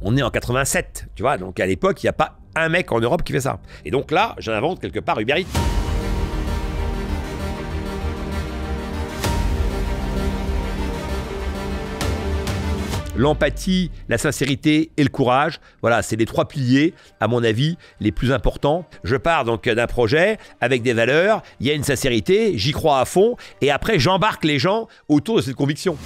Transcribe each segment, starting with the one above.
on est en 87, tu vois, donc à l'époque, il n'y a pas un mec en Europe qui fait ça. Et donc là, j'invente quelque part Uber Eats. l'empathie, la sincérité et le courage. Voilà, c'est les trois piliers, à mon avis, les plus importants. Je pars donc d'un projet avec des valeurs, il y a une sincérité, j'y crois à fond, et après j'embarque les gens autour de cette conviction.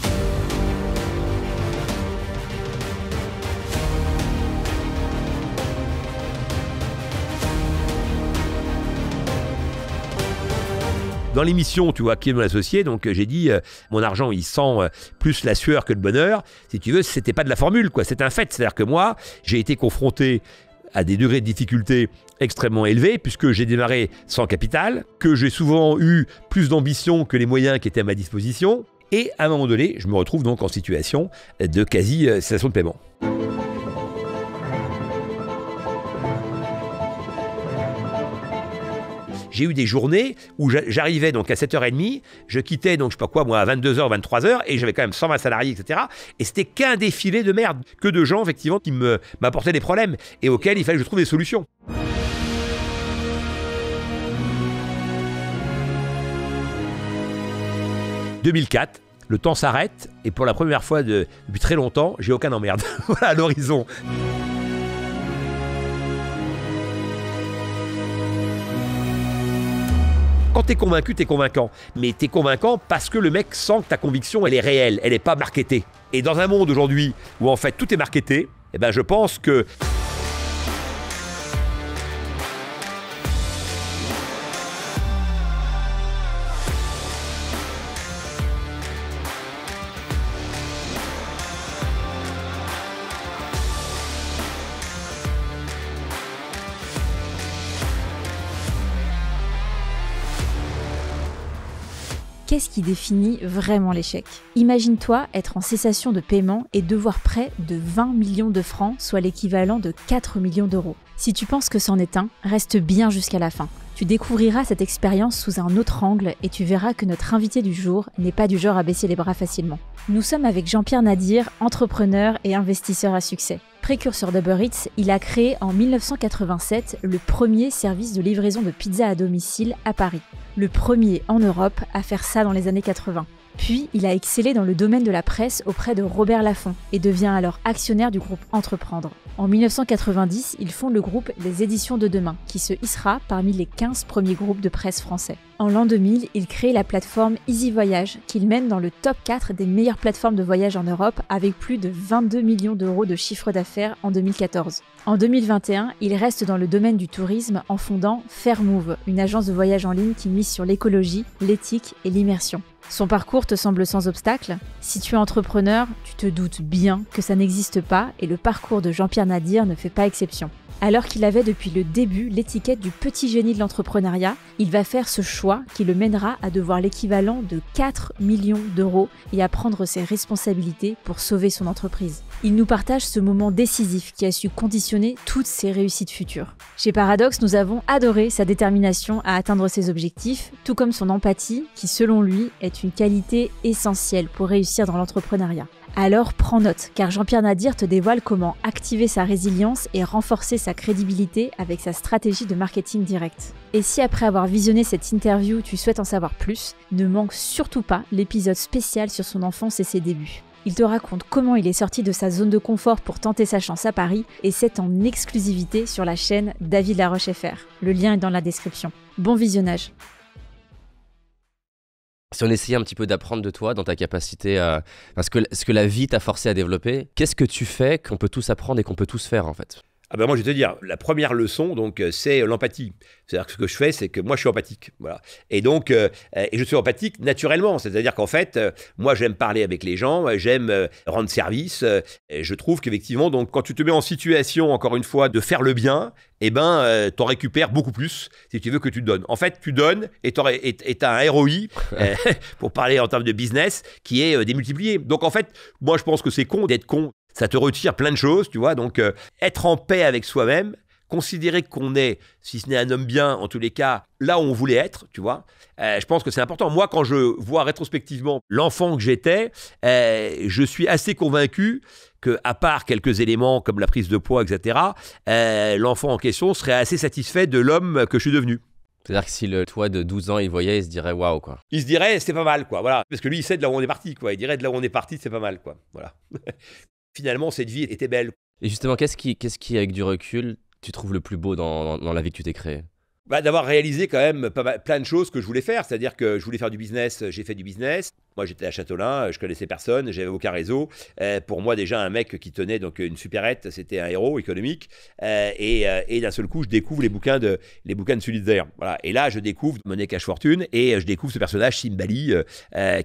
Dans l'émission, tu vois, qui est mon associé, donc euh, j'ai dit, euh, mon argent, il sent euh, plus la sueur que le bonheur. Si tu veux, c'était pas de la formule, quoi. C'est un fait. C'est-à-dire que moi, j'ai été confronté à des degrés de difficulté extrêmement élevés, puisque j'ai démarré sans capital, que j'ai souvent eu plus d'ambition que les moyens qui étaient à ma disposition, et à un moment donné, je me retrouve donc en situation de quasi-cessation de paiement. j'ai eu des journées où j'arrivais donc à 7h30, je quittais donc je sais pas quoi, moi à 22h, 23h, et j'avais quand même 120 salariés, etc. Et c'était qu'un défilé de merde, que de gens effectivement qui m'apportaient des problèmes et auxquels il fallait que je trouve des solutions. « 2004, le temps s'arrête et pour la première fois depuis très longtemps, j'ai aucun emmerde. voilà l'horizon. Quand t'es convaincu, t'es convaincant. Mais t'es convaincant parce que le mec sent que ta conviction, elle est réelle, elle n'est pas marketée. Et dans un monde aujourd'hui où en fait tout est marketé, eh ben je pense que qu'est-ce qui définit vraiment l'échec Imagine-toi être en cessation de paiement et devoir près de 20 millions de francs, soit l'équivalent de 4 millions d'euros. Si tu penses que c'en est un, reste bien jusqu'à la fin. Tu découvriras cette expérience sous un autre angle et tu verras que notre invité du jour n'est pas du genre à baisser les bras facilement. Nous sommes avec Jean-Pierre Nadir, entrepreneur et investisseur à succès. Précurseur d'Uber il a créé en 1987 le premier service de livraison de pizza à domicile à Paris le premier en Europe à faire ça dans les années 80. Puis, il a excellé dans le domaine de la presse auprès de Robert Laffont et devient alors actionnaire du groupe Entreprendre. En 1990, il fonde le groupe Les Éditions de Demain, qui se hissera parmi les 15 premiers groupes de presse français. En l'an 2000, il crée la plateforme Easy Voyage, qu'il mène dans le top 4 des meilleures plateformes de voyage en Europe, avec plus de 22 millions d'euros de chiffre d'affaires en 2014. En 2021, il reste dans le domaine du tourisme en fondant Fairmove, une agence de voyage en ligne qui mise sur l'écologie, l'éthique et l'immersion. Son parcours te semble sans obstacle Si tu es entrepreneur, tu te doutes bien que ça n'existe pas et le parcours de Jean-Pierre Nadir ne fait pas exception. Alors qu'il avait depuis le début l'étiquette du petit génie de l'entrepreneuriat, il va faire ce choix qui le mènera à devoir l'équivalent de 4 millions d'euros et à prendre ses responsabilités pour sauver son entreprise. Il nous partage ce moment décisif qui a su conditionner toutes ses réussites futures. Chez Paradox, nous avons adoré sa détermination à atteindre ses objectifs, tout comme son empathie, qui selon lui est une qualité essentielle pour réussir dans l'entrepreneuriat. Alors prends note, car Jean-Pierre Nadir te dévoile comment activer sa résilience et renforcer sa crédibilité avec sa stratégie de marketing direct. Et si après avoir visionné cette interview, tu souhaites en savoir plus, ne manque surtout pas l'épisode spécial sur son enfance et ses débuts. Il te raconte comment il est sorti de sa zone de confort pour tenter sa chance à Paris et c'est en exclusivité sur la chaîne David Laroche FR. Le lien est dans la description. Bon visionnage. Si on essayait un petit peu d'apprendre de toi, dans ta capacité à. ce que la vie t'a forcé à développer, qu'est-ce que tu fais qu'on peut tous apprendre et qu'on peut tous faire en fait ah ben moi, je vais te dire, la première leçon, donc, euh, c'est euh, l'empathie. C'est-à-dire que ce que je fais, c'est que moi, je suis empathique. Voilà. Et donc, euh, et je suis empathique naturellement. C'est-à-dire qu'en fait, moi, j'aime parler avec les gens, j'aime rendre service. je trouve qu'effectivement, donc, quand tu te mets en situation, encore une fois, de faire le bien, eh ben, t'en récupères beaucoup plus si tu veux que tu donnes. En fait, tu donnes et t'as et, un ROI, pour parler en termes de business, qui est démultiplié. Donc, en fait, moi, je pense que c'est con d'être con. Ça te retire plein de choses, tu vois. Donc, euh, être en paix avec soi-même, considérer qu'on est, si ce n'est un homme bien, en tous les cas, là où on voulait être, tu vois. Euh, je pense que c'est important. Moi, quand je vois rétrospectivement l'enfant que j'étais, euh, je suis assez convaincu que, à part quelques éléments comme la prise de poids, etc., l'enfant en question serait assez satisfait de l'homme que je suis devenu. C'est-à-dire que si le toi de 12 ans il voyait, il se dirait waouh quoi. Il se dirait c'est pas mal quoi, voilà. Parce que lui il sait de là où on est parti quoi. Il dirait de là où on est parti c'est pas mal quoi, voilà. finalement, cette vie était belle. Et justement, qu'est-ce qui, qu'est-ce qui, avec du recul, tu trouves le plus beau dans, dans la vie que tu t'es créée bah, d'avoir réalisé quand même pas, plein de choses que je voulais faire. C'est-à-dire que je voulais faire du business, euh, j'ai fait du business. Moi, j'étais à Châtelain, euh, je connaissais personne, j'avais aucun réseau. Euh, pour moi, déjà, un mec qui tenait donc une supérette, c'était un héros économique. et, d'un seul coup, je découvre les bouquins de les bouquins de Sulitzer. Voilà. Et là, je découvre Monnaie Cash Fortune et je découvre ce personnage Simbali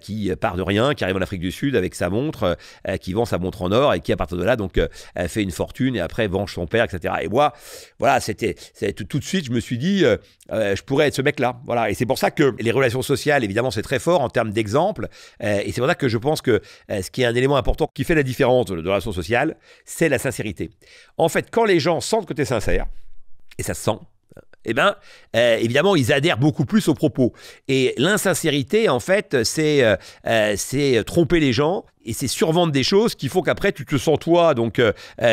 qui part de rien, qui arrive en Afrique du Sud avec sa montre, qui vend sa montre en or et qui, à partir de là, donc fait une fortune et après venge son père, etc. Et moi, voilà, c'était tout, tout de suite, je me suis dit euh, euh, je pourrais être ce mec-là. Voilà. Et c'est pour ça que les relations sociales, évidemment, c'est très fort en termes d'exemple. Euh, et c'est pour ça que je pense que ce qui est un élément important qui fait la différence de, de relations sociales, c'est la sincérité. En fait, quand les gens sentent que tu es sincère, et ça se sent, eh bien, euh, évidemment, ils adhèrent beaucoup plus aux propos. Et l'insincérité, en fait, euh, euh, c'est tromper les gens et c'est survendre des choses qui font qu'après, tu te sens, toi, donc,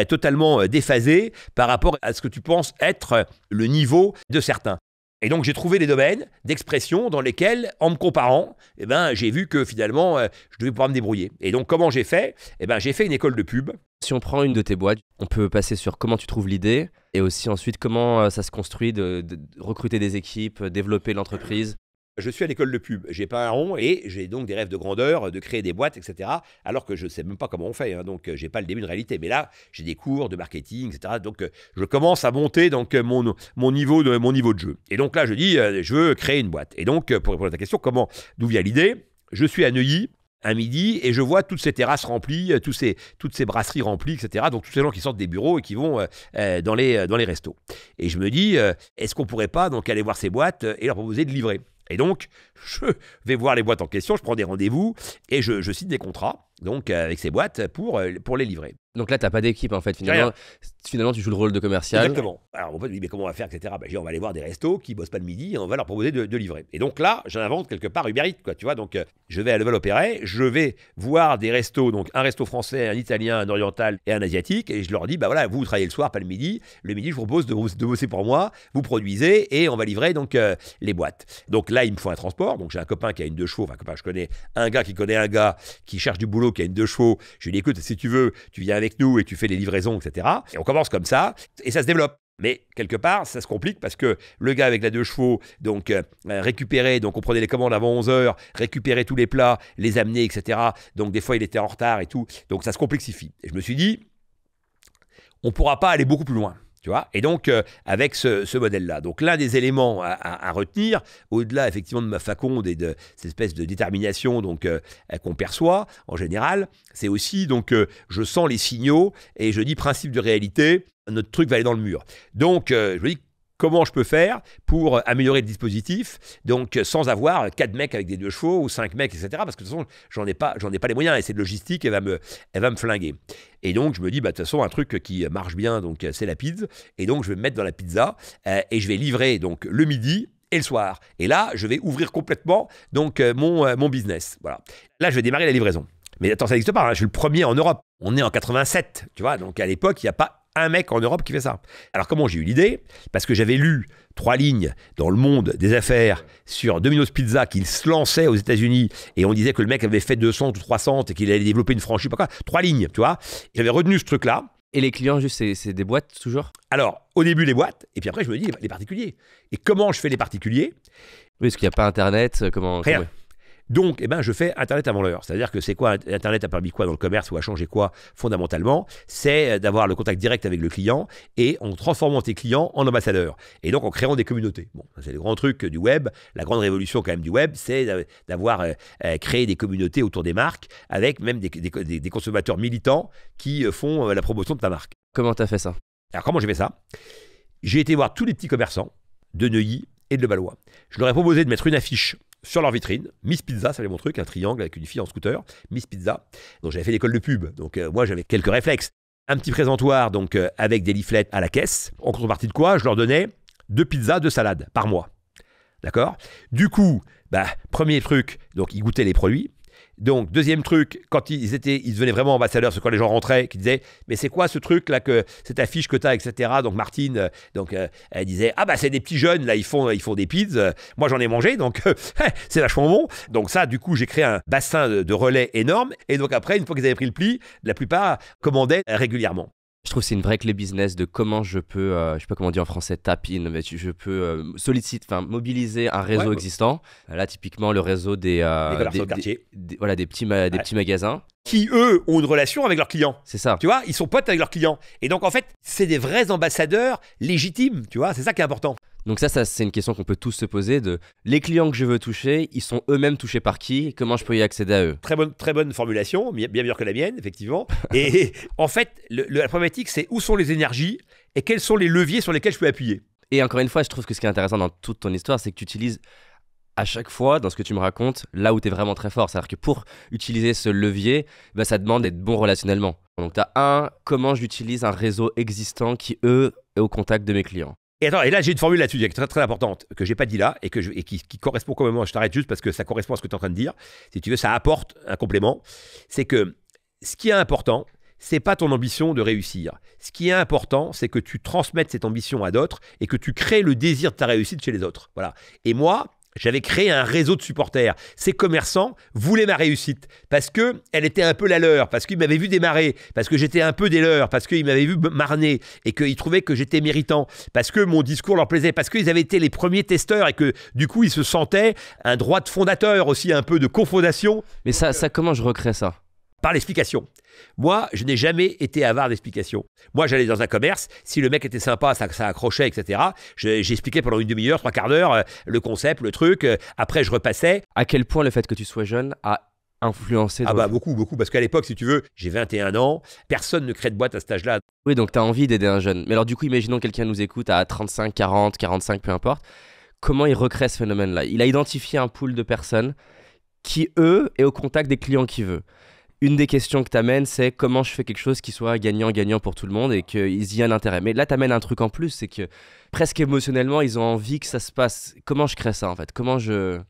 totalement déphasé par rapport à ce que tu penses être le niveau de certains. Et donc j'ai trouvé des domaines d'expression dans lesquels, en me comparant, eh ben, j'ai vu que finalement, euh, je devais pouvoir me débrouiller. Et donc comment j'ai fait eh ben, J'ai fait une école de pub. Si on prend une de tes boîtes, on peut passer sur comment tu trouves l'idée et aussi ensuite comment euh, ça se construit de recruter des équipes, développer l'entreprise je suis à l'école de pub, j'ai pas un rond et j'ai donc des rêves de grandeur, de créer des boîtes, etc. Alors que je ne sais même pas comment on fait, hein, donc euh, j'ai pas le début de réalité. Mais là, j'ai des cours de marketing, etc. Donc euh, je commence à monter donc euh, mon, mon niveau de mon niveau de jeu. Et donc là, je dis, je veux créer une boîte. Et donc pour répondre à ta question, comment d'où vient l'idée Je suis à Neuilly un midi et je vois toutes ces terrasses remplies, tous ces, toutes ces brasseries remplies, etc. Donc tous ces gens qui sortent des bureaux et qui vont dans, les, dans les restos. Et je me dis, est-ce qu'on pourrait pas donc aller voir ces boîtes et leur proposer de livrer et donc, je vais voir les boîtes en question, je prends des rendez-vous et je, je cite des contrats donc euh, avec ces boîtes pour, euh, pour les livrer. Donc là, tu n'as pas d'équipe en fait. Finalement, finalement, tu joues le rôle de commercial. Exactement. Alors on pote me dit mais comment on va faire, etc. Bah, on va aller voir des restos qui bossent pas le midi et on va leur proposer de, livrer. Et donc là, j'invente quelque part Uber Eats, quoi. Tu vois, donc euh, je vais à Level opéré, je vais voir des restos, donc un resto français, un italien, un oriental et un asiatique, et je leur dis bah voilà, vous, travaillez le soir, pas le midi. Le midi, je vous propose de, de bosser pour moi. Vous produisez et on va livrer donc euh, les boîtes. Donc là, il me faut un transport. Donc j'ai un copain qui a une deux chevaux, enfin un copain, je connais un gars qui connaît un gars qui cherche du boulot, qui a une deux chevaux. Je lui dis écoute, si tu veux, tu viens nous et tu fais les livraisons, etc. Et on commence comme ça, et ça se développe. Mais quelque part, ça se complique parce que le gars avec la deux chevaux, donc euh, récupérer, donc on prenait les commandes avant 11h, récupérer tous les plats, les amener, etc. Donc des fois, il était en retard et tout. Donc ça se complexifie. Et je me suis dit, on ne pourra pas aller beaucoup plus loin. Tu vois Et donc, euh, avec ce, modèle-là. Donc, l'un des éléments à, retenir, au-delà effectivement de ma faconde et de cette espèce de détermination donc euh, qu'on perçoit en général, c'est aussi, donc, euh, je sens les signaux et je dis principe de réalité, notre truc va aller dans le mur. Donc, je dis, comment je peux faire pour améliorer le dispositif, donc sans avoir quatre mecs avec des deux chevaux ou cinq mecs, etc. Parce que de toute façon, j'en ai pas, j'en ai pas les moyens et cette logistique, elle va me, elle va me flinguer. Et donc je me dis, bah, de toute façon, un truc qui marche bien, donc c'est la pizza. Et donc je vais me mettre dans la pizza euh, et je vais livrer donc le midi et le soir. Et là, je vais ouvrir complètement donc euh, mon, euh, mon business. Voilà. Là, je vais démarrer la livraison. Mais attends, ça n'existe pas. Hein, je suis le premier en Europe. On est en 87, tu vois. Donc à l'époque, il n'y a pas un mec en Europe qui fait ça. Alors comment j'ai eu l'idée Parce que j'avais lu trois lignes dans le monde des affaires sur Domino's Pizza qu'il se lançait aux États-Unis et on disait que le mec avait fait 200 ou 300 et qu'il allait développer une franchise, pas Trois lignes, tu vois. J'avais retenu ce truc-là. Et les clients, juste, c'est des boîtes toujours Alors, au début, les boîtes, et puis après, je me dis, les particuliers. Et comment je fais les particuliers Oui, parce qu'il n'y a pas Internet, euh, comment. Rien. Comment... Donc, eh ben, je fais Internet avant l'heure. C'est-à-dire que c'est quoi Internet a permis quoi dans le commerce ou a changé quoi fondamentalement C'est euh, d'avoir le contact direct avec le client et en transformant tes clients en ambassadeurs. Et donc en créant des communautés. c'est le grand truc du web. La grande révolution quand même du web, c'est d'avoir euh, euh, créé des communautés autour des marques avec même des, consommateurs militants qui font la promotion de ta marque. Comment t'as fait ça Alors comment j'ai fait ça J'ai été voir tous les petits commerçants de Neuilly et de Levallois. Je leur ai proposé de mettre une affiche sur leur vitrine, Miss Pizza, ça avait mon truc, un triangle avec une fille en scooter, Miss Pizza. Donc j'avais fait l'école de pub, donc euh, moi j'avais quelques réflexes. Un petit présentoir donc euh, avec des leaflets à la caisse, en contrepartie de quoi je leur donnais deux pizzas, deux salades par mois. D'accord Du coup, bah, premier truc, donc ils goûtaient les produits, donc, deuxième truc, quand ils étaient, ils devenaient vraiment ambassadeurs, c'est quand les gens rentraient, qui disaient, mais c'est quoi ce truc là que cette affiche que t'as, etc. Donc Martine, euh, donc euh, elle disait, ah bah c'est des petits jeunes là, ils font, ils font des pizzas. moi j'en ai mangé, donc euh, c'est vachement bon. Donc ça, du coup, j'ai créé un bassin de relais énorme. Et donc après, une fois qu'ils avaient pris le pli, la plupart commandaient régulièrement je trouve c'est une vraie clé business de comment je peux, je euh, je sais pas comment dire en français, tap mais je peux euh, solliciter, enfin mobiliser un réseau existant. Euh, là, typiquement, le réseau des, voilà, des petits, des petits magasins qui eux ont une relation avec leurs clients. C'est ça. Tu vois, ils sont potes avec leurs clients. Et donc en fait, c'est des vrais ambassadeurs légitimes. Tu vois, c'est ça qui est important. Donc ça, c'est une question qu'on peut tous se poser de les clients que je veux toucher, ils sont eux-mêmes touchés par qui Comment je peux y accéder à eux Très bonne, très bonne formulation, bien meilleure que la mienne, effectivement. et en fait, la problématique, c'est où sont les énergies et quels sont les leviers sur lesquels je peux appuyer. Et encore une fois, je trouve que ce qui est intéressant dans toute ton histoire, c'est que tu utilises à chaque fois, dans ce que tu me racontes, là où tu es vraiment très fort. C'est-à-dire que pour utiliser ce levier, bah, ça demande d'être bon relationnellement. Donc, tu as un, comment j'utilise un réseau existant qui, eux, est au contact de mes clients. Et, là, j'ai une formule là-dessus qui est très, très importante, que je n'ai pas dit là, et, que qui, correspond quand même, je t'arrête juste parce que ça correspond à ce que tu es en train de dire. Si tu veux, ça apporte un complément. C'est que ce qui est important, c'est pas ton ambition de réussir. Ce qui est important, c'est que tu transmettes cette ambition à d'autres et que tu crées le désir de ta réussite chez les autres. Voilà. Et moi, j'avais créé un réseau de supporters. Ces commerçants voulaient ma réussite parce que elle était un peu la leur, parce qu'ils m'avaient vu démarrer, parce que j'étais un peu des leurs, parce qu'ils m'avaient vu marner et qu'ils trouvaient que j'étais méritant, parce que mon discours leur plaisait, parce qu'ils avaient été les premiers testeurs et que du coup ils se sentaient un droit de fondateur aussi, un peu de cofondation. Mais ça, euh, ça comment je recrée ça par l'explication. Moi, je n'ai jamais été avare d'explication. Moi, j'allais dans un commerce, si le mec était sympa, ça, ça accrochait, etc. J'expliquais pendant une demi-heure, trois quarts d'heure, euh, le concept, le truc. Euh, après, je repassais. À quel point le fait que tu sois jeune a influencé Ah bah beaucoup, beaucoup. Parce qu'à l'époque, si tu veux, j'ai 21 ans, personne ne crée de boîte à cet âge-là. Oui, donc tu as envie d'aider un jeune. Mais alors du coup, imaginons quelqu'un nous écoute à 35, 40, 45, peu importe. Comment il recrée ce phénomène-là Il a identifié un pool de personnes qui, eux, est au contact des clients qu'il veut une des questions que tu amènes, c'est comment je fais quelque chose qui soit gagnant-gagnant pour tout le monde et qu'ils y aient un intérêt. Mais là, tu amènes un truc en plus, c'est que presque émotionnellement, ils ont envie que ça se passe. Comment je crée ça, en fait Comment je...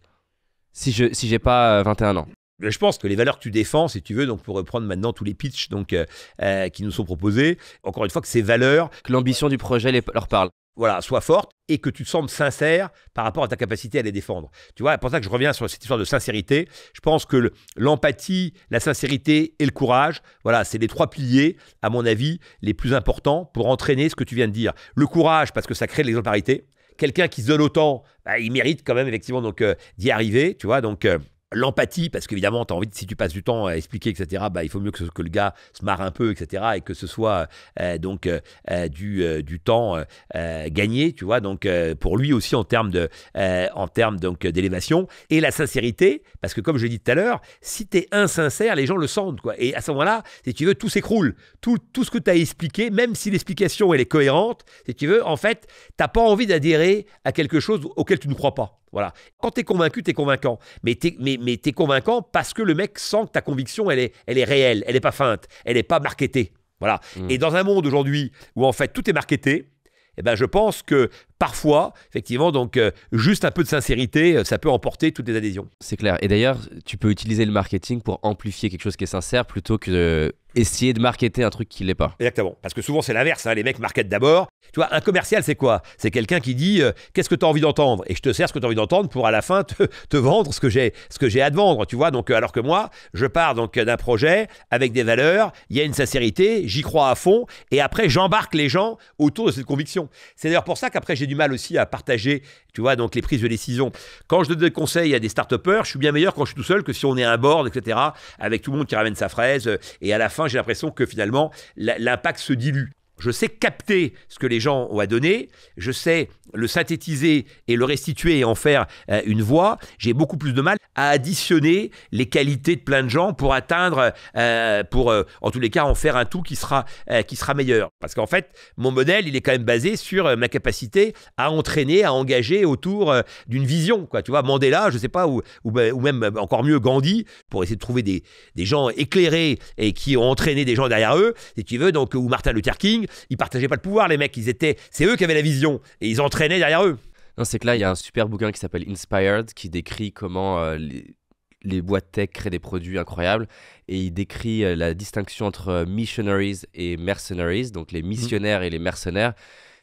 Si je si j'ai pas 21 euh, ans je pense que les valeurs que tu défends, si tu veux, donc pour reprendre maintenant tous les pitchs donc, euh, euh, qui nous sont proposés, encore une fois que ces valeurs... Que l'ambition du projet leur parle voilà, soit forte et que tu te sembles sincère par rapport à ta capacité à les défendre. Tu vois, c'est pour ça que je reviens sur cette histoire de sincérité. Je pense que l'empathie, la sincérité et le courage, voilà, c'est les trois piliers, à mon avis, les plus importants pour entraîner ce que tu viens de dire. Le courage, parce que ça crée l'exemplarité. Quelqu'un qui se donne autant, bah, il mérite quand même effectivement donc euh, d'y arriver, tu vois. Donc euh, l'empathie, parce qu'évidemment, t'as envie, si tu passes du temps à expliquer, etc., bah, il faut mieux que, que le gars se marre un peu, etc., et que ce soit euh, euh, donc euh, du, du temps gagné, tu vois, donc pour lui aussi en termes de, en termes donc d'élévation et la sincérité, parce que comme je l'ai dit tout à l'heure, si tu es insincère, les gens le sentent, quoi, et à ce moment-là, si tu veux, tout s'écroule, tout, tout ce que tu as expliqué, même si l'explication elle est cohérente, si tu veux, en fait, t'as pas envie d'adhérer à quelque chose auquel tu ne crois pas. Voilà. Quand tu es convaincu, tu es convaincant. Mais tu es, convaincant parce que le mec sent que ta conviction, elle est, réelle, elle n'est pas feinte, elle n'est pas marketée. Voilà. Mmh. Et dans un monde aujourd'hui où en fait tout est marketé, eh ben, je pense que parfois, effectivement, donc euh, juste un peu de sincérité, euh, ça peut emporter toutes les adhésions. C'est clair. Et d'ailleurs, tu peux utiliser le marketing pour amplifier quelque chose qui est sincère plutôt que essayer de marketer un truc qui l'est pas. Exactement. Parce que souvent, c'est l'inverse. Hein. Les mecs marketent d'abord. Tu vois, un commercial, c'est quoi C'est quelqu'un qui dit euh, Qu'est-ce que tu as envie d'entendre Et je te sers ce que tu as envie d'entendre pour à la fin te, vendre ce que j'ai ce que à te vendre. Tu vois, donc, alors que moi, je pars donc d'un projet avec des valeurs, il y a une sincérité, j'y crois à fond, et après, j'embarque les gens autour de cette conviction. C'est d'ailleurs pour ça qu'après, j'ai dû mal aussi à partager, tu vois, donc les prises de décision. Quand je donne des conseils à des start je suis bien meilleur quand je suis tout seul que si on est à un board, etc., avec tout le monde qui ramène sa fraise. Euh, et à la fin, j'ai l'impression que finalement, l'impact se dilue je sais capter ce que les gens ont à donner, je sais le synthétiser et le restituer et en faire euh, une voix. J'ai beaucoup plus de mal à additionner les qualités de plein de gens pour atteindre, euh, pour euh, en tous les cas en faire un tout qui sera, qui sera meilleur. Parce qu'en fait, mon modèle, il est quand même basé sur ma capacité à entraîner, à engager autour d'une vision. Tu vois, Mandela, je ne sais pas, bah, ou, même encore mieux Gandhi, pour essayer de trouver des, des gens éclairés et qui ont entraîné des gens derrière eux, si tu veux, donc, ou Martin Luther King, ils partageaient pas le pouvoir, les mecs. Ils étaient, c'est eux qui avaient la vision et ils entraînaient derrière eux. Non, c'est que là, il y a un super bouquin qui s'appelle Inspired qui décrit comment euh, les, boîtes tech créent des produits incroyables et il décrit euh, la distinction entre euh, missionaries et mercenaries, donc les mhm. missionnaires et les mercenaires.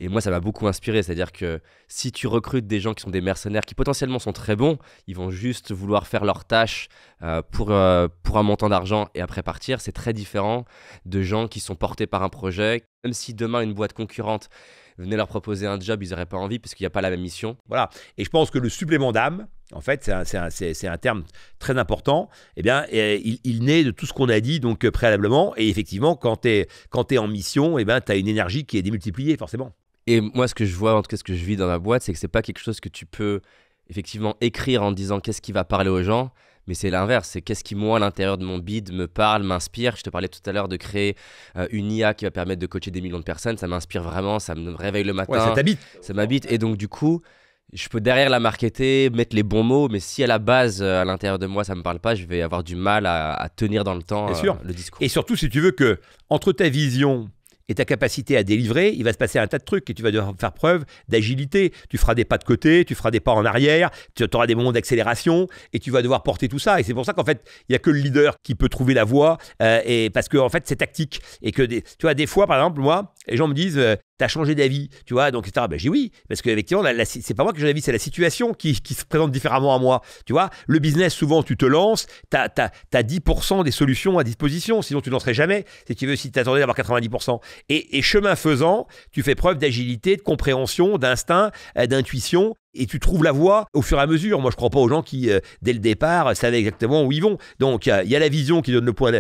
Et moi, ça m'a beaucoup inspiré. C'est-à-dire que si tu recrutes des gens qui sont des mercenaires, qui potentiellement sont très bons, ils vont juste vouloir faire leur tâche euh, pour, euh, pour un montant d'argent et après partir. C'est très différent de gens qui sont portés par un projet. Même si demain, une boîte concurrente venait leur proposer un job, ils n'auraient pas envie parce qu'il n'y a pas la même mission. Voilà. Et je pense que le supplément d'âme, en fait, c'est un, un, terme très important. Eh bien, il, il naît de tout ce qu'on a dit donc euh, préalablement. Et effectivement, quand tu es, es, en mission, eh ben, tu as une énergie qui est démultipliée, forcément. Et moi, ce que je vois, en tout cas, ce que je vis dans ma boîte, c'est que c'est pas quelque chose que tu peux effectivement écrire en disant qu'est-ce qui va parler aux gens, mais c'est l'inverse. C'est qu'est-ce qui, moi, à l'intérieur de mon bid, me parle, m'inspire. Je te parlais tout à l'heure de créer euh, une IA qui va permettre de coacher des millions de personnes. Ça m'inspire vraiment, ça me réveille le matin. ça t'habite. Ça m'habite. Et donc, du coup, je peux derrière la marketer, mettre les bons mots, mais si à la base, euh, à l'intérieur de moi, ça ne me parle pas, je vais avoir du mal à, tenir dans le temps euh, le discours. Et surtout, si tu veux que, entre ta vision et ta capacité à délivrer, il va se passer un tas de trucs et tu vas devoir faire preuve d'agilité. Tu feras des pas de côté, tu feras des pas en arrière, tu auras des moments d'accélération et tu vas devoir porter tout ça. Et c'est pour ça qu'en fait, il n'y a que le leader qui peut trouver la voie euh, et parce que en fait, c'est tactique et que tu vois des fois, par exemple, moi, les gens me disent euh, t'as changé d'avis, tu vois, donc etc. Ben, j'ai oui, parce qu'effectivement, c'est pas moi qui change d'avis, c'est la situation qui, se présente différemment à moi, tu vois. Le business, souvent, tu te lances, t'as as, 10% des solutions à disposition, sinon tu n'en serais jamais, si tu veux, si t'attendais d'avoir 90%. Et, et chemin faisant, tu fais preuve d'agilité, de compréhension, d'instinct, euh, d'intuition, et tu trouves la voie au fur et à mesure. Moi, je ne crois pas aux gens qui, euh, dès le départ, savaient exactement où ils vont. Donc, il y, a la vision qui donne le point,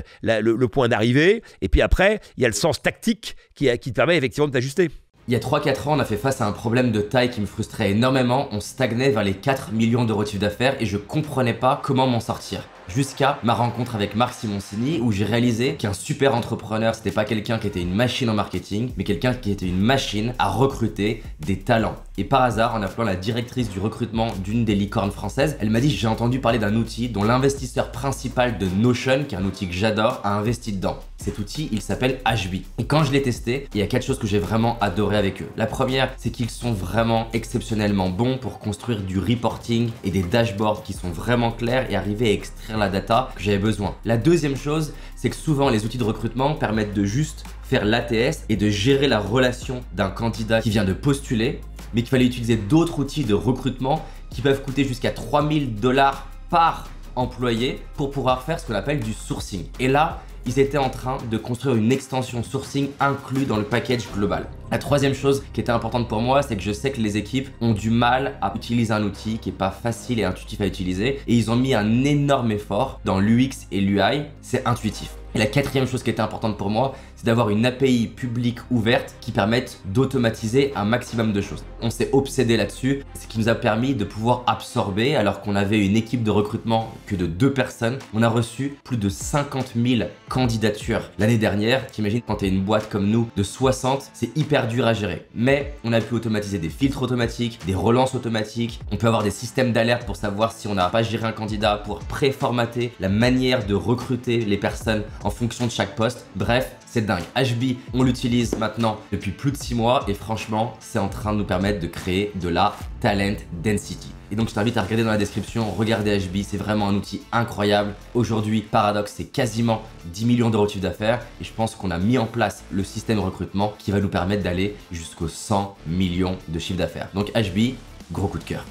d'arrivée, et puis après, il y a le sens tactique qui, euh, te permet effectivement de t'ajuster. Il y a 3-4 ans, on a fait face à un problème de taille qui me frustrait énormément. On stagnait vers les 4 millions de chiffre d'affaires et je comprenais pas comment m'en sortir jusqu'à ma rencontre avec Marc Simoncini où j'ai réalisé qu'un super entrepreneur, c'était pas quelqu'un qui était une machine en marketing, mais quelqu'un qui était une machine à recruter des talents. Et par hasard, en appelant la directrice du recrutement d'une des licornes françaises, elle m'a dit j'ai entendu parler d'un outil dont l'investisseur principal de Notion, qui est un outil que j'adore, a investi dedans. Cet outil, il s'appelle HB. Et quand je l'ai testé, il y a quelque chose que j'ai vraiment adoré avec eux. La première, c'est qu'ils sont vraiment exceptionnellement bons pour construire du reporting et des dashboards qui sont vraiment clairs et arriver à extraire la data que j'avais besoin. La deuxième chose, c'est que souvent les outils de recrutement permettent de juste faire l'ATS et de gérer la relation d'un candidat qui vient de postuler, mais qu'il fallait utiliser d'autres outils de recrutement qui peuvent coûter jusqu'à 3000 dollars par employé pour pouvoir faire ce qu'on appelle du sourcing. Et là, ils étaient en train de construire une extension sourcing inclue dans le package global. La troisième chose qui était importante pour moi, c'est que je sais que les équipes ont du mal à utiliser un outil qui n'est pas facile et intuitif à utiliser et ils ont mis un énorme effort dans l'UX et l'UI, c'est intuitif. Et la quatrième chose qui était importante pour moi, c'est d'avoir une API publique ouverte qui permette d'automatiser un maximum de choses. On s'est obsédé là-dessus, ce qui nous a permis de pouvoir absorber, alors qu'on avait une équipe de recrutement que de deux personnes, on a reçu plus de 50 000 candidatures l'année dernière. T'imagines quand t'es une boîte comme nous de 60, c'est hyper dur à gérer. Mais on a pu automatiser des filtres automatiques, des relances automatiques, on peut avoir des systèmes d'alerte pour savoir si on n'a pas géré un candidat, pour préformater la manière de recruter les personnes en fonction de chaque poste. Bref, c'est dingue. HB, on l'utilise maintenant depuis plus de 6 mois et franchement, c'est en train de nous permettre de créer de la talent density. Et donc je t'invite à regarder dans la description, regardez HB, c'est vraiment un outil incroyable. Aujourd'hui, paradoxe, c'est quasiment 10 millions d'euros de chiffre d'affaires et je pense qu'on a mis en place le système de recrutement qui va nous permettre d'aller jusqu'aux 100 millions de chiffre d'affaires. Donc HB, gros coup de cœur.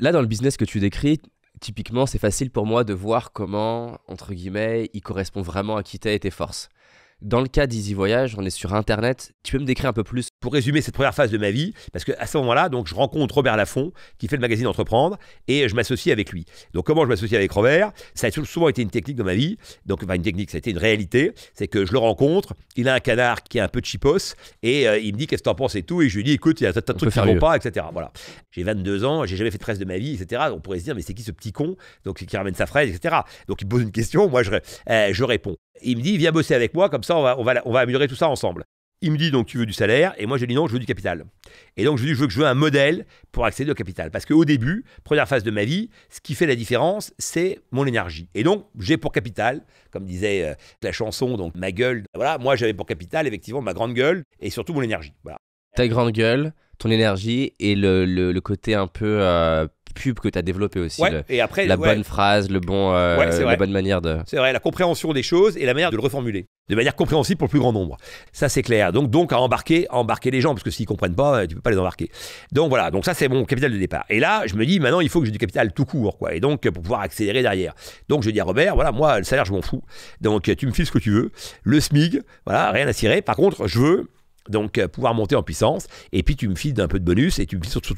Là, dans le business que tu décris, typiquement, c'est facile pour moi de voir comment, entre guillemets, il correspond vraiment à qui t'es et tes forces. Dans le cas d'Easy Voyage, on est sur Internet. Tu peux me décrire un peu plus Pour résumer cette première phase de ma vie, parce qu'à ce moment-là, donc je rencontre Robert Laffont, qui fait le magazine Entreprendre, et je m'associe avec lui. Donc comment je m'associe avec Robert Ça a souvent été une technique dans ma vie. Donc enfin, une technique, ça a été une réalité. C'est que je le rencontre, il a un canard qui est un peu chipos, et euh, il me dit qu'est-ce que t'en penses et tout, et je lui dis écoute, il y a un tas de trucs qui pas, etc. Voilà. J'ai 22 ans, j'ai jamais fait de presse de ma vie, etc. On pourrait se dire mais c'est qui ce petit con donc qui ramène sa fraise, etc. Donc il pose une question, moi je, euh, je réponds. Il me dit viens bosser avec moi comme on va, améliorer tout ça ensemble. Il me dit donc tu veux du salaire et moi je dis non je veux du capital. Et donc je dis je veux un modèle pour accéder au capital parce qu'au début première phase de ma vie ce qui fait la différence c'est mon énergie. Et donc j'ai pour capital comme disait euh, la chanson donc ma gueule voilà moi j'avais pour capital effectivement ma grande gueule et surtout mon énergie. Ta grande gueule, ton énergie et le, le, côté un peu euh, pub que tu as développé aussi. et après, la bonne phrase, le bon, euh, la bonne manière de. C'est vrai, la compréhension des choses et la manière de le reformuler de manière compréhensible pour le plus grand nombre. Ça, c'est clair. Donc, donc à embarquer, à embarquer les gens, parce que s'ils comprennent pas, euh, tu peux pas les embarquer. Donc voilà. Donc ça, c'est mon capital de départ. Et là, je me dis maintenant, il faut que j'ai du capital tout court, quoi. Et donc pour pouvoir accélérer derrière. Donc je dis à Robert, voilà, moi le salaire, je m'en fous. Donc tu me files ce que tu veux, le SMIG, voilà, rien à cirer. Par contre, je veux donc, euh, pouvoir monter en puissance. Et puis, tu me files d'un peu de bonus et tu me files surtout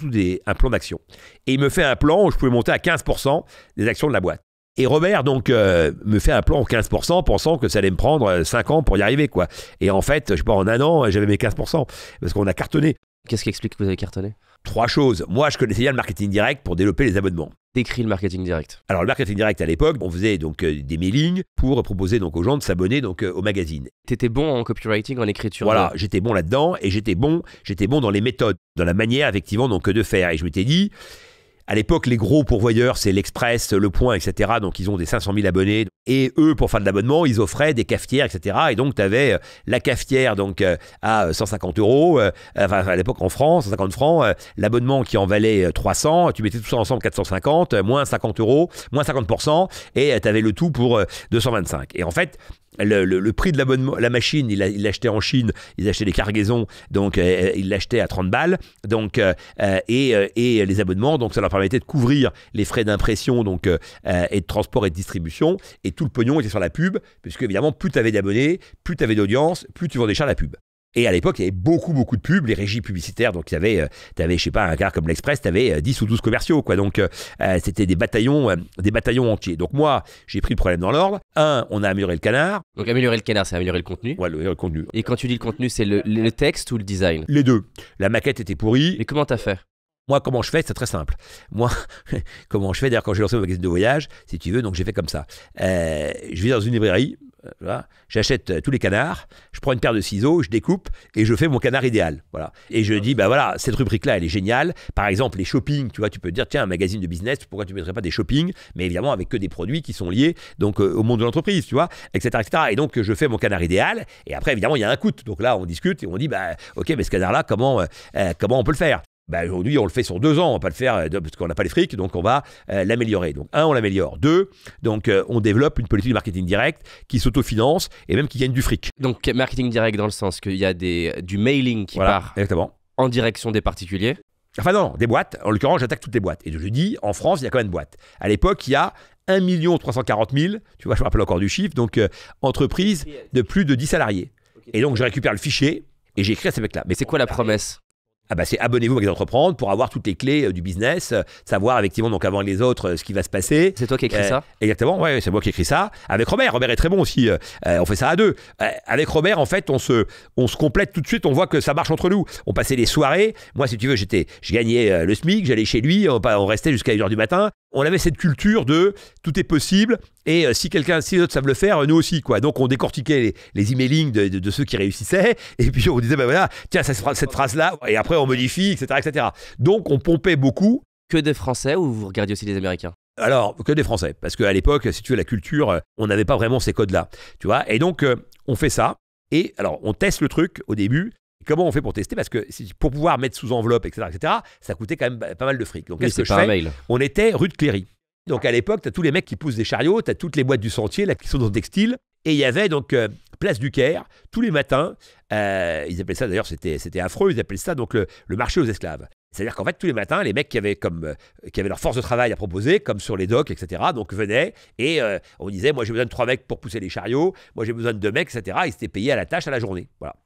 un plan d'action. Et il me fait un plan où je pouvais monter à 15% des actions de la boîte. Et Robert, donc, euh, me fait un plan en 15%, pensant que ça allait me prendre 5 euh, ans pour y arriver, quoi. Et en fait, je sais pas, en un an, j'avais mes 15%, parce qu'on a cartonné. Qu'est-ce qui explique que vous avez cartonné Trois choses. Moi, je connaissais bien le marketing direct pour développer les abonnements. Décris le marketing direct. Alors le marketing direct à l'époque, on faisait donc euh, des mailings pour proposer donc aux gens de s'abonner donc euh, au magazine. T'étais bon en copywriting, en écriture. Voilà, j'étais bon là-dedans et j'étais bon, j'étais bon dans les méthodes, dans la manière effectivement donc de faire. Et je m'étais dit, à l'époque, les gros pourvoyeurs, c'est l'Express, Le Point, etc. Donc, ils ont des 500 000 abonnés. Et eux, pour faire de l'abonnement, ils offraient des cafetières, etc. Et donc, tu avais euh, la cafetière donc, euh, à 150 euh, euros, enfin, à l'époque en France, 150 francs, l'abonnement qui en valait 300, tu mettais tout ça ensemble 450, moins 50 euros, moins 50%, et tu avais le tout pour 225. Et en fait, le, prix de l'abonnement, la machine, il l'achetait en Chine, ils achetaient des cargaisons, donc euh, euh, ils l'achetaient à 30 balles, donc, euh, et, les abonnements, donc ça leur permettait de couvrir les frais d'impression donc et de transport et de distribution, et tout le pognon était sur la pub, puisque évidemment, plus tu avais d'abonnés, plus tu avais d'audience, plus tu vendais cher la pub. Et à l'époque, il y avait beaucoup, beaucoup de pubs, les régies publicitaires. Donc, tu avais, avait, ne euh, je sais pas, un car comme l'Express, tu avais 10 euh, ou 12 commerciaux, quoi. Donc, euh, c'était des bataillons, des bataillons entiers. Donc, moi, j'ai pris le problème dans l'ordre. Un, on a amélioré le canard. Donc, améliorer le canard, c'est améliorer le contenu. Ouais, le, le, contenu. Et quand tu dis le contenu, c'est le, texte ou le design Les deux. La maquette était pourrie. Et comment tu as fait moi, comment je fais C'est très simple. Moi, comment je fais D'ailleurs, quand j'ai lancé mon magazine de voyage, si tu veux, donc j'ai fait comme ça. je vais dans une librairie, euh, J'achète euh, tous les canards, je prends une paire de ciseaux, je découpe et je fais mon canard idéal. Voilà. Et je dis, bah voilà, cette rubrique-là, elle est géniale. Par exemple, les shopping, tu vois, tu peux dire, tiens, un magazine de business, pourquoi tu ne mettrais pas des shopping Mais évidemment, avec que des produits qui sont liés donc euh, au monde de l'entreprise, tu vois, etc., etc. Et donc, je fais mon canard idéal. Et après, évidemment, il y a un coût. Donc là, on discute et on dit, bah ok, mais ce canard-là, comment, comment on peut le faire bah, aujourd'hui, on le fait sur deux ans, on ne va pas le faire euh, parce qu'on n'a pas les frics, donc on va euh, l'améliorer. Donc, un, on l'améliore. Deux, donc euh, on développe une politique de marketing direct qui s'autofinance et même qui gagne du fric. Donc, marketing direct dans le sens qu'il y a des, du mailing qui part exactement. en direction des particuliers. Enfin non, des boîtes. En l'occurrence, j'attaque toutes les boîtes. Et je dis, en France, il y a quand même de boîtes. À l'époque, il y a 1 340 000, tu vois, je me rappelle encore du chiffre, donc entreprises de plus de 10 salariés. Et donc, je récupère le fichier et j'écris à ces mecs-là. Mais c'est quoi la promesse ah bah c'est abonnez-vous avec Entreprendre pour avoir toutes les clés euh, du business, euh, savoir effectivement donc avant les autres euh, ce qui va se passer. C'est toi qui écris ça Exactement, ouais, c'est moi qui écris ça. Avec Robert, Robert est très bon aussi. on fait ça à deux. avec Robert, en fait, on se, on se complète tout de suite. On voit que ça marche entre nous. On passait les soirées. Moi, si tu veux, j'étais, je gagnais le SMIC, j'allais chez lui, on, on restait jusqu'à 1h du matin on avait cette culture de tout est possible et euh, si quelqu'un, si les autres savent le faire, euh, nous aussi quoi. Donc on décortiquait les, emailings de, ceux qui réussissaient et puis on disait bah, voilà tiens cette phrase là et après on modifie etc etc. Donc on pompait beaucoup. Que des Français ou vous regardiez aussi les Américains alors, que des Français, parce qu'à l'époque, si tu veux, la culture, euh, on n'avait pas vraiment ces codes-là, tu vois. Et donc, on fait ça, et alors, on teste le truc au début, Comment on fait pour tester Parce que pour pouvoir mettre sous enveloppe, etc., etc., ça coûtait quand même pas mal de fric. Donc, qu'est-ce que On était rue de Cléry. Donc, à l'époque, tu as tous les mecs qui poussent des chariots, tu as toutes les boîtes du sentier là, qui sont dans le textile. Et il y avait donc euh, Place du Caire, tous les matins, euh, ils appelaient ça d'ailleurs, c'était, affreux, ils appelaient ça donc le marché aux esclaves. C'est-à-dire qu'en fait, tous les matins, les mecs qui avaient, comme, euh, qui avaient leur force de travail à proposer, comme sur les docks, etc., donc venaient et euh, on disait Moi, j'ai besoin de trois mecs pour pousser les chariots, moi, j'ai besoin de deux mecs, etc. et c'était payé à la tâche à la journée. Voilà.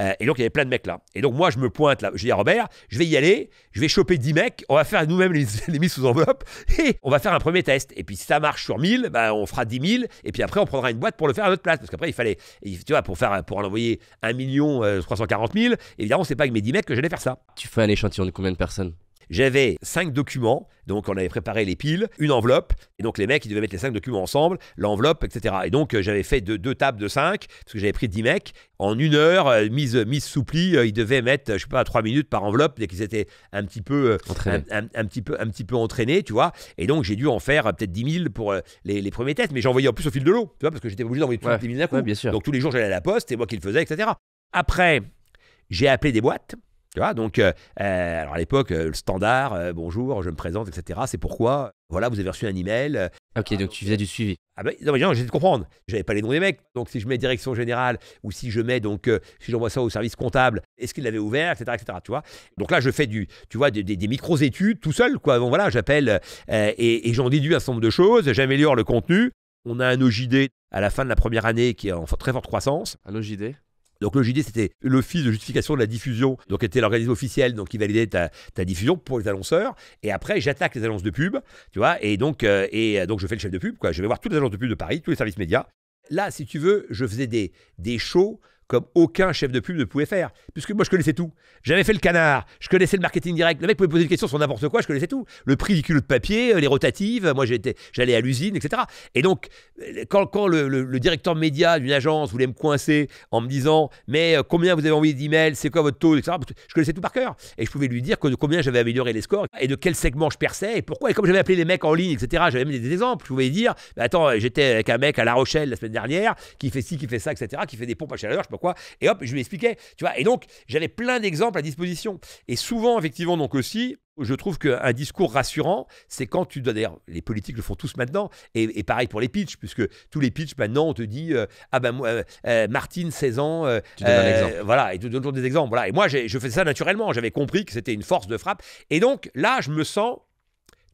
Euh, et donc, il y avait plein de mecs là. Et donc, moi, je me pointe là. Je dis à Robert Je vais y aller, je vais choper 10 mecs, on va faire nous-mêmes les, mises sous enveloppe et on va faire un premier test. Et puis, si ça marche sur 1000, bah, on fera 10 000 et puis après, on prendra une boîte pour le faire à notre place. Parce qu'après, il fallait, tu vois, pour, faire, pour envoyer 1 million 340 000, évidemment, c'est pas avec mes 10 mecs que vais faire ça. Tu fais un échantillon de j'avais cinq documents, donc on avait préparé les piles, une enveloppe, et donc les mecs, ils devaient mettre les cinq documents ensemble, l'enveloppe, etc. Et donc euh, j'avais fait deux, deux, tables de cinq, parce que j'avais pris dix mecs, en une heure, euh, mise, euh, mise souplie, ils devaient mettre, je sais pas, trois minutes par enveloppe, dès qu'ils étaient un petit peu, un, petit peu, un petit peu entraînés, tu vois. Et donc j'ai dû en faire peut-être dix mille pour les, premiers tests, mais j'envoyais en plus au fil de l'eau, tu vois, parce que j'étais obligé d'envoyer tout 10 000 d'un bien Donc tous les jours, j'allais à la poste, et moi qui le faisais, etc. Après, j'ai appelé des boîtes donc, euh, euh, alors à l'époque, euh, le standard, bonjour, je me présente, etc. C'est pourquoi, voilà, vous avez reçu un email. Ok, donc tu faisais du suivi. Ah ben, non, mais j'ai de comprendre. J'avais pas les noms des mecs. Donc, si je mets direction générale ou si je mets, donc, si j'envoie ça au service comptable, est-ce qu'il l'avait ouvert, etc., etc., tu vois. Donc là, je fais du, tu vois, des, micro-études tout seul, quoi. Bon, voilà, j'appelle et, et j'en déduis un certain nombre de choses. J'améliore le contenu. On a un OJD à la fin de la première année qui est en très forte croissance. Un OJD donc le JD, c'était l'office de justification de la diffusion, donc était l'organisme officiel, donc qui validait ta, diffusion pour les annonceurs. Et après, j'attaque les annonces de pub, tu vois, et donc, euh, et euh, donc je fais le chef de pub, quoi. Je vais voir toutes les annonces de pub de Paris, tous les services médias. Là, si tu veux, je faisais des, des shows comme aucun chef de pub ne pouvait faire. Puisque moi, je connaissais tout. J'avais fait le canard, je connaissais le marketing direct. Le mec pouvait poser des questions sur n'importe quoi, je connaissais tout. Le prix du culot de papier, euh, les rotatives, moi j'allais à l'usine, etc. Et donc, euh, quand, le, directeur média d'une agence voulait me coincer en me disant Mais euh, combien vous avez envoyé d'emails, c'est quoi votre taux, etc., je connaissais tout par cœur. Et je pouvais lui dire combien j'avais amélioré les scores et de quel segment je perçais et pourquoi. Et comme j'avais appelé les mecs en ligne, etc., j'avais même des exemples. Je pouvais dire bah, Attends, j'étais avec un mec à La Rochelle la semaine dernière qui fait ci, qui fait ça, etc., qui fait des pompes à chaleur, quoi. Et hop, je lui expliquais, tu vois. Et donc, j'avais plein d'exemples à disposition. Et souvent, effectivement, donc aussi, je trouve qu'un discours rassurant, c'est quand tu dois, d'ailleurs, les politiques le font tous maintenant, et, pareil pour les pitchs, puisque tous les pitchs, maintenant, on te dit, euh, ah ben, moi, euh, euh, Martine, 16 ans, voilà, et tu donnes toujours des exemples. Voilà. Et moi, je fais ça naturellement, j'avais compris que c'était une force de frappe. Et donc, là, je me sens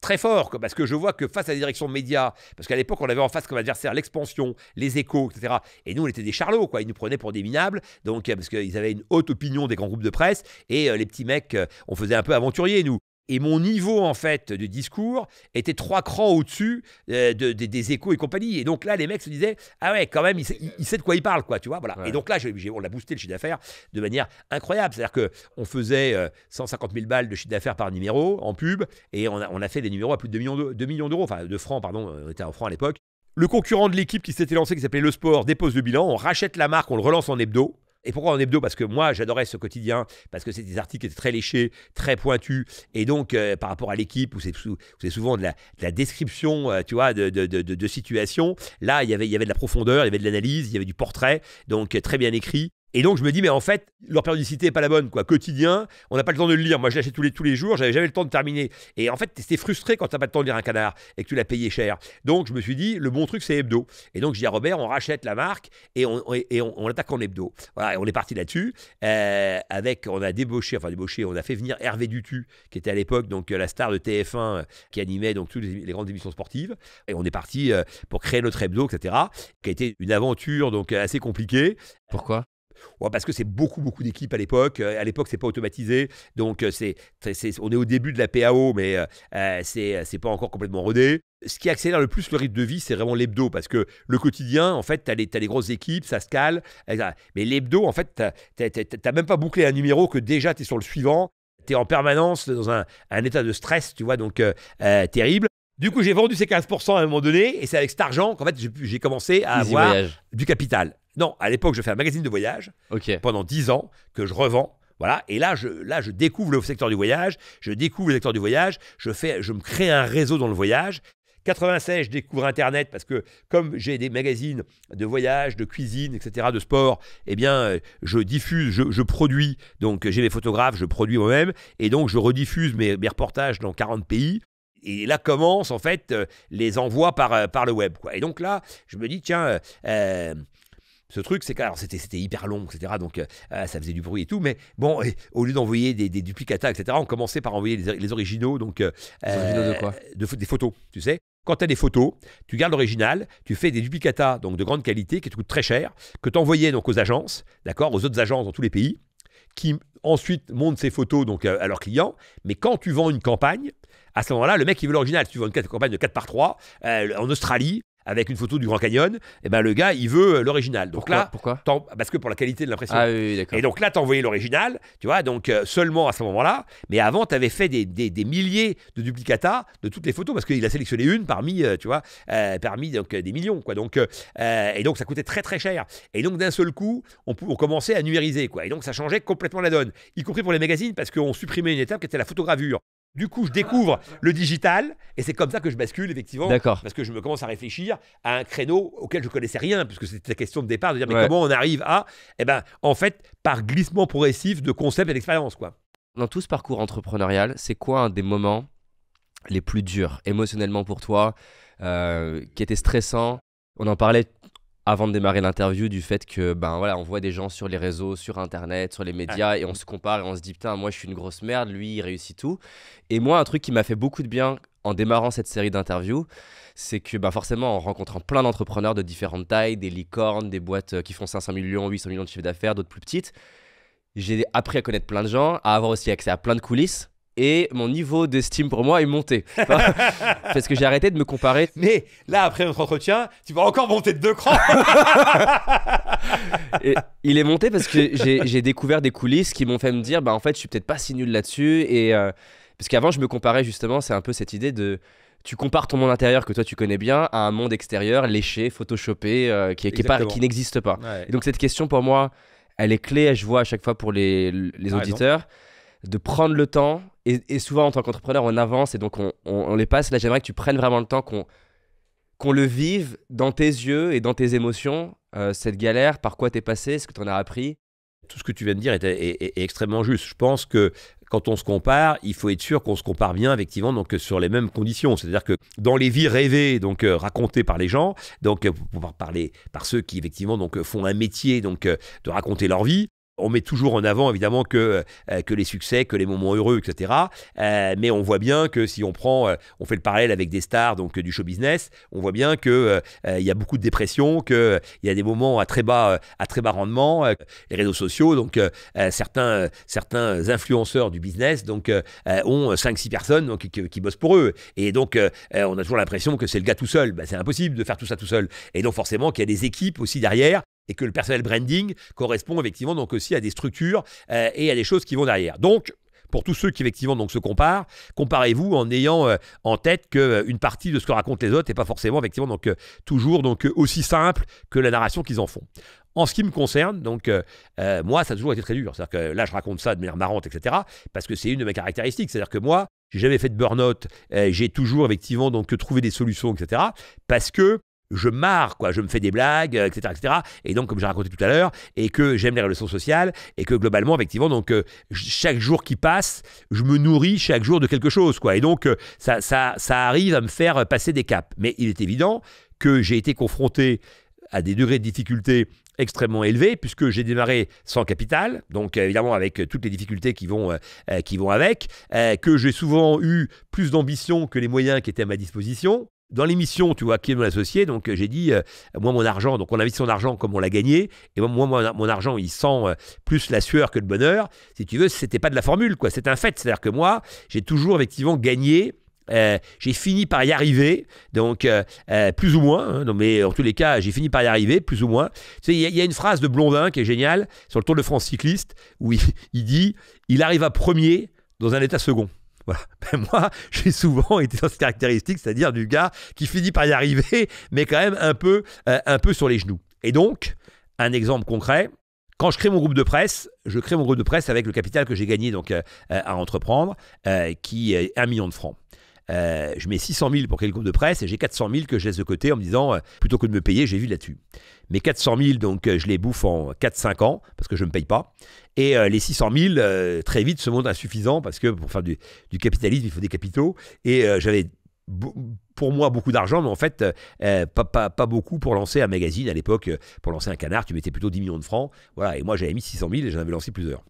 très fort, parce que je vois que face à la direction médias, parce qu'à l'époque on avait en face comme adversaire l'expansion, les échos, etc. Et nous on était des charlots, quoi. Ils nous prenaient pour des minables, donc euh, parce qu'ils avaient une haute opinion des grands groupes de presse, et euh, les petits mecs, euh, on faisait un peu aventurier, nous. Et mon niveau, en fait, de discours était trois crans au-dessus euh, des échos et compagnie. Et donc là, les mecs se disaient Ah ouais, quand même, il sait, de quoi il parle, quoi, tu vois. Voilà. Et donc là, on a boosté le chiffre d'affaires de manière incroyable. C'est-à-dire qu'on faisait 150 euh, 000 balles de chiffre d'affaires par numéro en pub, et on a, fait des numéros à plus de 2 millions 2 millions d'euros, enfin, de francs, pardon, euh, on était en francs à l'époque. Le concurrent de l'équipe qui s'était lancé, qui s'appelait Le Sport, dépose le bilan, on rachète la marque, on le relance en hebdo. Et pourquoi en hebdo Parce que moi, j'adorais ce quotidien, parce que c'est des articles qui étaient très léchés, très pointus, et donc euh, par rapport à l'équipe, où c'est souvent de la, description, euh, tu vois, de, situations. situation, là, il y avait de la profondeur, il y avait de l'analyse, il y avait du portrait, donc euh, très bien écrit, et donc, je me dis, mais en fait, leur périodicité n'est pas la bonne, quoi. Quotidien, on n'a pas le temps de le lire. Moi, je l'achète tous les, tous les jours, j'avais jamais le temps de terminer. Et en fait, c'était frustré quand tu n'as pas le temps de lire un canard et que tu l'as payé cher. Donc, je me suis dit, le bon truc, c'est hebdo. Et donc, je dis à Robert, on rachète la marque et on, et on, l'attaque en hebdo. Voilà, et on est parti là-dessus. Euh, avec, on a débauché, enfin, débauché, on a fait venir Hervé Dutu, qui était à l'époque donc euh, la star de TF1 euh, qui animait donc toutes les, grandes émissions sportives. Et on est parti pour créer notre hebdo, etc. Qui a été une aventure donc assez compliquée. Pourquoi Ouais, parce que c'est beaucoup, beaucoup d'équipes à l'époque. Euh, à l'époque, c'est pas automatisé. Donc, euh, c'est, on est au début de la PAO, mais euh, euh, c'est pas encore complètement rodé. Ce qui accélère le plus le rythme de vie, c'est vraiment l'hebdo. Parce que le quotidien, en fait, tu as, les, grosses équipes, ça se cale. Mais l'hebdo, en fait, tu même pas bouclé un numéro que déjà tu es sur le suivant. Tu es en permanence dans un, un, état de stress, tu vois, donc terrible. Du coup, j'ai vendu ces 15% à un moment donné, et c'est avec cet argent qu'en fait, j'ai commencé à avoir du capital. Non, à l'époque, je fais un magazine de voyage pendant 10 ans que je revends. Voilà, et là je, là, je découvre le secteur du voyage, je découvre le secteur du voyage, je, fais, je me crée un réseau dans le voyage. 96, je découvre Internet parce que comme j'ai des magazines de voyage, de cuisine, etc., de sport, eh bien, euh, je diffuse, je, je produis. Donc, j'ai mes photographes, je produis moi-même. Et donc, je rediffuse mes, reportages dans 40 pays. Et là commence, en fait, euh, les envois par, euh, par le web. Et donc là, je me dis, tiens, ce truc, c'est que c'était, hyper long, etc. Donc euh, ça faisait du bruit et tout. Mais bon, au lieu d'envoyer des, des duplicata, etc., on commençait par envoyer les, originaux. Donc, euh, de euh, Des photos, tu sais. Quand tu as des photos, tu gardes l'original, tu fais des duplicatas donc de grande qualité qui te coûtent très cher, que tu envoyais donc aux agences, d'accord, aux autres agences dans tous les pays, qui ensuite montent ces photos donc à leurs clients. Mais quand tu vends une campagne, à ce moment-là, le mec, il veut l'original. tu vends une campagne de 4 par 3 en Australie, avec une photo du Grand Canyon, et eh ben le gars, il veut euh, l'original. Donc pourquoi, là, Parce que pour la qualité de l'impression. Ah, oui, oui, et donc là, t'as envoyé l'original, tu vois, donc euh, seulement à ce moment-là. Mais avant, tu avais fait des, milliers de duplicata de toutes les photos parce qu'il a sélectionné une parmi, euh, tu vois, parmi donc, des millions, quoi. Donc, et donc ça coûtait très très cher. Et donc d'un seul coup, on, commençait à numériser, quoi. Et donc ça changeait complètement la donne, y compris pour les magazines parce qu'on supprimait une étape qui était la photogravure. Du coup, je découvre le digital et c'est comme ça que je bascule, effectivement. D'accord. Parce que je me commence à réfléchir à un créneau auquel je connaissais rien, puisque c'était la question de départ de dire, mais comment on arrive à. Eh ben, en fait, par glissement progressif de concepts et d'expérience, quoi. Dans tout ce parcours entrepreneurial, c'est quoi un des moments les plus durs émotionnellement pour toi, euh, qui était stressant On en parlait avant de démarrer l'interview du fait que ben voilà on voit des gens sur les réseaux sur internet sur les médias et on se compare et on se dit putain moi je suis une grosse merde lui il réussit tout et moi un truc qui m'a fait beaucoup de bien en démarrant cette série d'interviews c'est que ben, forcément en rencontrant plein d'entrepreneurs de différentes tailles des licornes des boîtes euh, qui font 500 millions 800 millions de chiffres d'affaires d'autres plus petites j'ai appris à connaître plein de gens à avoir aussi accès à plein de coulisses et mon niveau d'estime pour moi est monté. Parce que j'ai arrêté de me comparer. Mais là, après notre entretien, tu vas encore monter de deux crans. il est monté parce que j'ai découvert des coulisses qui m'ont fait me dire, bah en fait, je suis peut-être pas si nul là-dessus. Et euh, parce qu'avant, je me comparais justement, c'est un peu cette idée de tu compares ton monde intérieur que toi tu connais bien à un monde extérieur léché, photoshopé, euh, qui, qui n'existe pas. donc cette question pour moi, elle est clé, je vois à chaque fois pour les, les auditeurs, de prendre le temps et, souvent, en tant qu'entrepreneur, on avance et donc on, les passe. Là, j'aimerais que tu prennes vraiment le temps qu'on qu'on le vive dans tes yeux et dans tes émotions, euh, cette galère, par quoi t'es passé, ce que tu en as appris. Tout ce que tu viens de dire est, extrêmement juste. Je pense que quand on se compare, il faut être sûr qu'on se compare bien, effectivement, donc euh, sur les mêmes conditions. C'est-à-dire que dans les vies rêvées, donc euh, racontées par les gens, donc par, parler par ceux qui effectivement donc font un métier donc de raconter leur vie, on met toujours en avant évidemment que, euh, que les succès, que les moments heureux, etc. Euh, mais on voit bien que si on prend, euh, on fait le parallèle avec des stars, donc du show business, on voit bien que il y a beaucoup de dépression, que il y a des moments à très bas, à très bas rendement, les réseaux sociaux, donc certains, certains influenceurs du business, donc ont 5 six personnes donc, qui, bossent pour eux, et donc on a toujours l'impression que c'est le gars tout seul. Ben, c'est impossible de faire tout ça tout seul, et donc forcément qu'il y a des équipes aussi derrière et que le personnel branding correspond effectivement donc aussi à des structures euh, et à des choses qui vont derrière. Donc, pour tous ceux qui effectivement donc se comparent, comparez-vous en ayant euh, en tête que euh, une partie de ce que racontent les autres n'est pas forcément effectivement donc toujours donc aussi simple que la narration qu'ils en font. En ce qui me concerne, donc moi, ça a toujours été très dur. C'est-à-dire que là, je raconte ça de manière marrante, etc. Parce que c'est une de mes caractéristiques. C'est-à-dire que moi, j'ai jamais fait de burn-out. j'ai toujours effectivement donc trouvé des solutions, etc. Parce que je marre, quoi, je me fais des blagues, etc., euh, etc. Et donc, comme j'ai raconté tout à l'heure, et que j'aime les relations sociales, et que globalement, effectivement, donc euh, chaque jour qui passe, je me nourris chaque jour de quelque chose, quoi. Et donc, euh, ça, ça, ça arrive à me faire passer des caps. Mais il est évident que j'ai été confronté à des degrés de difficulté extrêmement élevés puisque j'ai démarré sans capital, donc évidemment avec toutes les difficultés qui vont, qui vont avec, que j'ai souvent eu plus d'ambition que les moyens qui étaient à ma disposition, dans l'émission, tu vois, qui est mon associé, donc euh, j'ai dit, euh, moi mon argent, donc on investit son argent comme on l'a gagné, et moi, mon, argent, il sent euh, plus la sueur que le bonheur, si tu veux, c'était pas de la formule, quoi, c'est un fait, c'est-à-dire que moi, j'ai toujours effectivement gagné j'ai fini par y arriver, donc plus ou moins, hein, non, mais en tous les cas, j'ai fini par y arriver, plus ou moins. Il y, a une phrase de Blondin qui est géniale sur le Tour de France cycliste où il, dit Il arrive à premier dans un état second. Ben, moi, j'ai souvent été dans cette caractéristique, c'est-à-dire du gars qui finit par y arriver, mais quand même un peu, euh, un peu sur les genoux. Et donc, un exemple concret, quand je crée mon groupe de presse, je crée mon groupe de presse avec le capital que j'ai gagné donc, euh, euh, à entreprendre, qui est un million de francs. Euh, je mets 600 000 pour quelques groupe de presse et j'ai 400 000 que je laisse de côté en me disant, euh, plutôt que de me payer, j'ai vu là-dessus. Mes 400 000, donc, euh, je les bouffe en 4-5 ans parce que je ne me paye pas. Et les 600 000, très vite, se montrent insuffisants parce que pour faire du, capitalisme, il faut des capitaux. Et j'avais pour moi beaucoup d'argent, mais en fait, pas, beaucoup pour lancer un magazine. À l'époque, pour lancer un canard, tu mettais plutôt 10 millions de francs. Voilà, et moi j'avais mis 600 000 et j'en avais lancé plusieurs.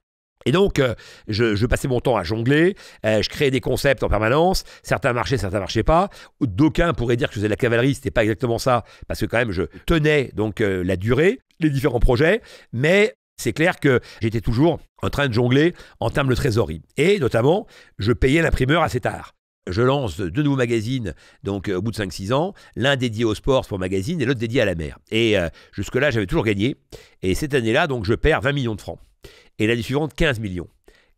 Et donc, euh, je, passais mon temps à jongler, euh, je créais des concepts en permanence, certains marchaient, certains marchaient pas. D'aucuns pourraient dire que je faisais de la cavalerie, ce c'était pas exactement ça, parce que quand même, je tenais donc euh, la durée, les différents projets, mais c'est clair que j'étais toujours en train de jongler en termes de trésorerie. Et notamment, je payais l'imprimeur assez tard. Je lance deux nouveaux magazines, donc au bout de 5-6 ans, l'un dédié au sport pour magazine et l'autre dédié à la mer. Et jusque-là, j'avais toujours gagné. Et cette année-là, donc, je perds 20 millions de francs. Et l'année suivante, 15 millions.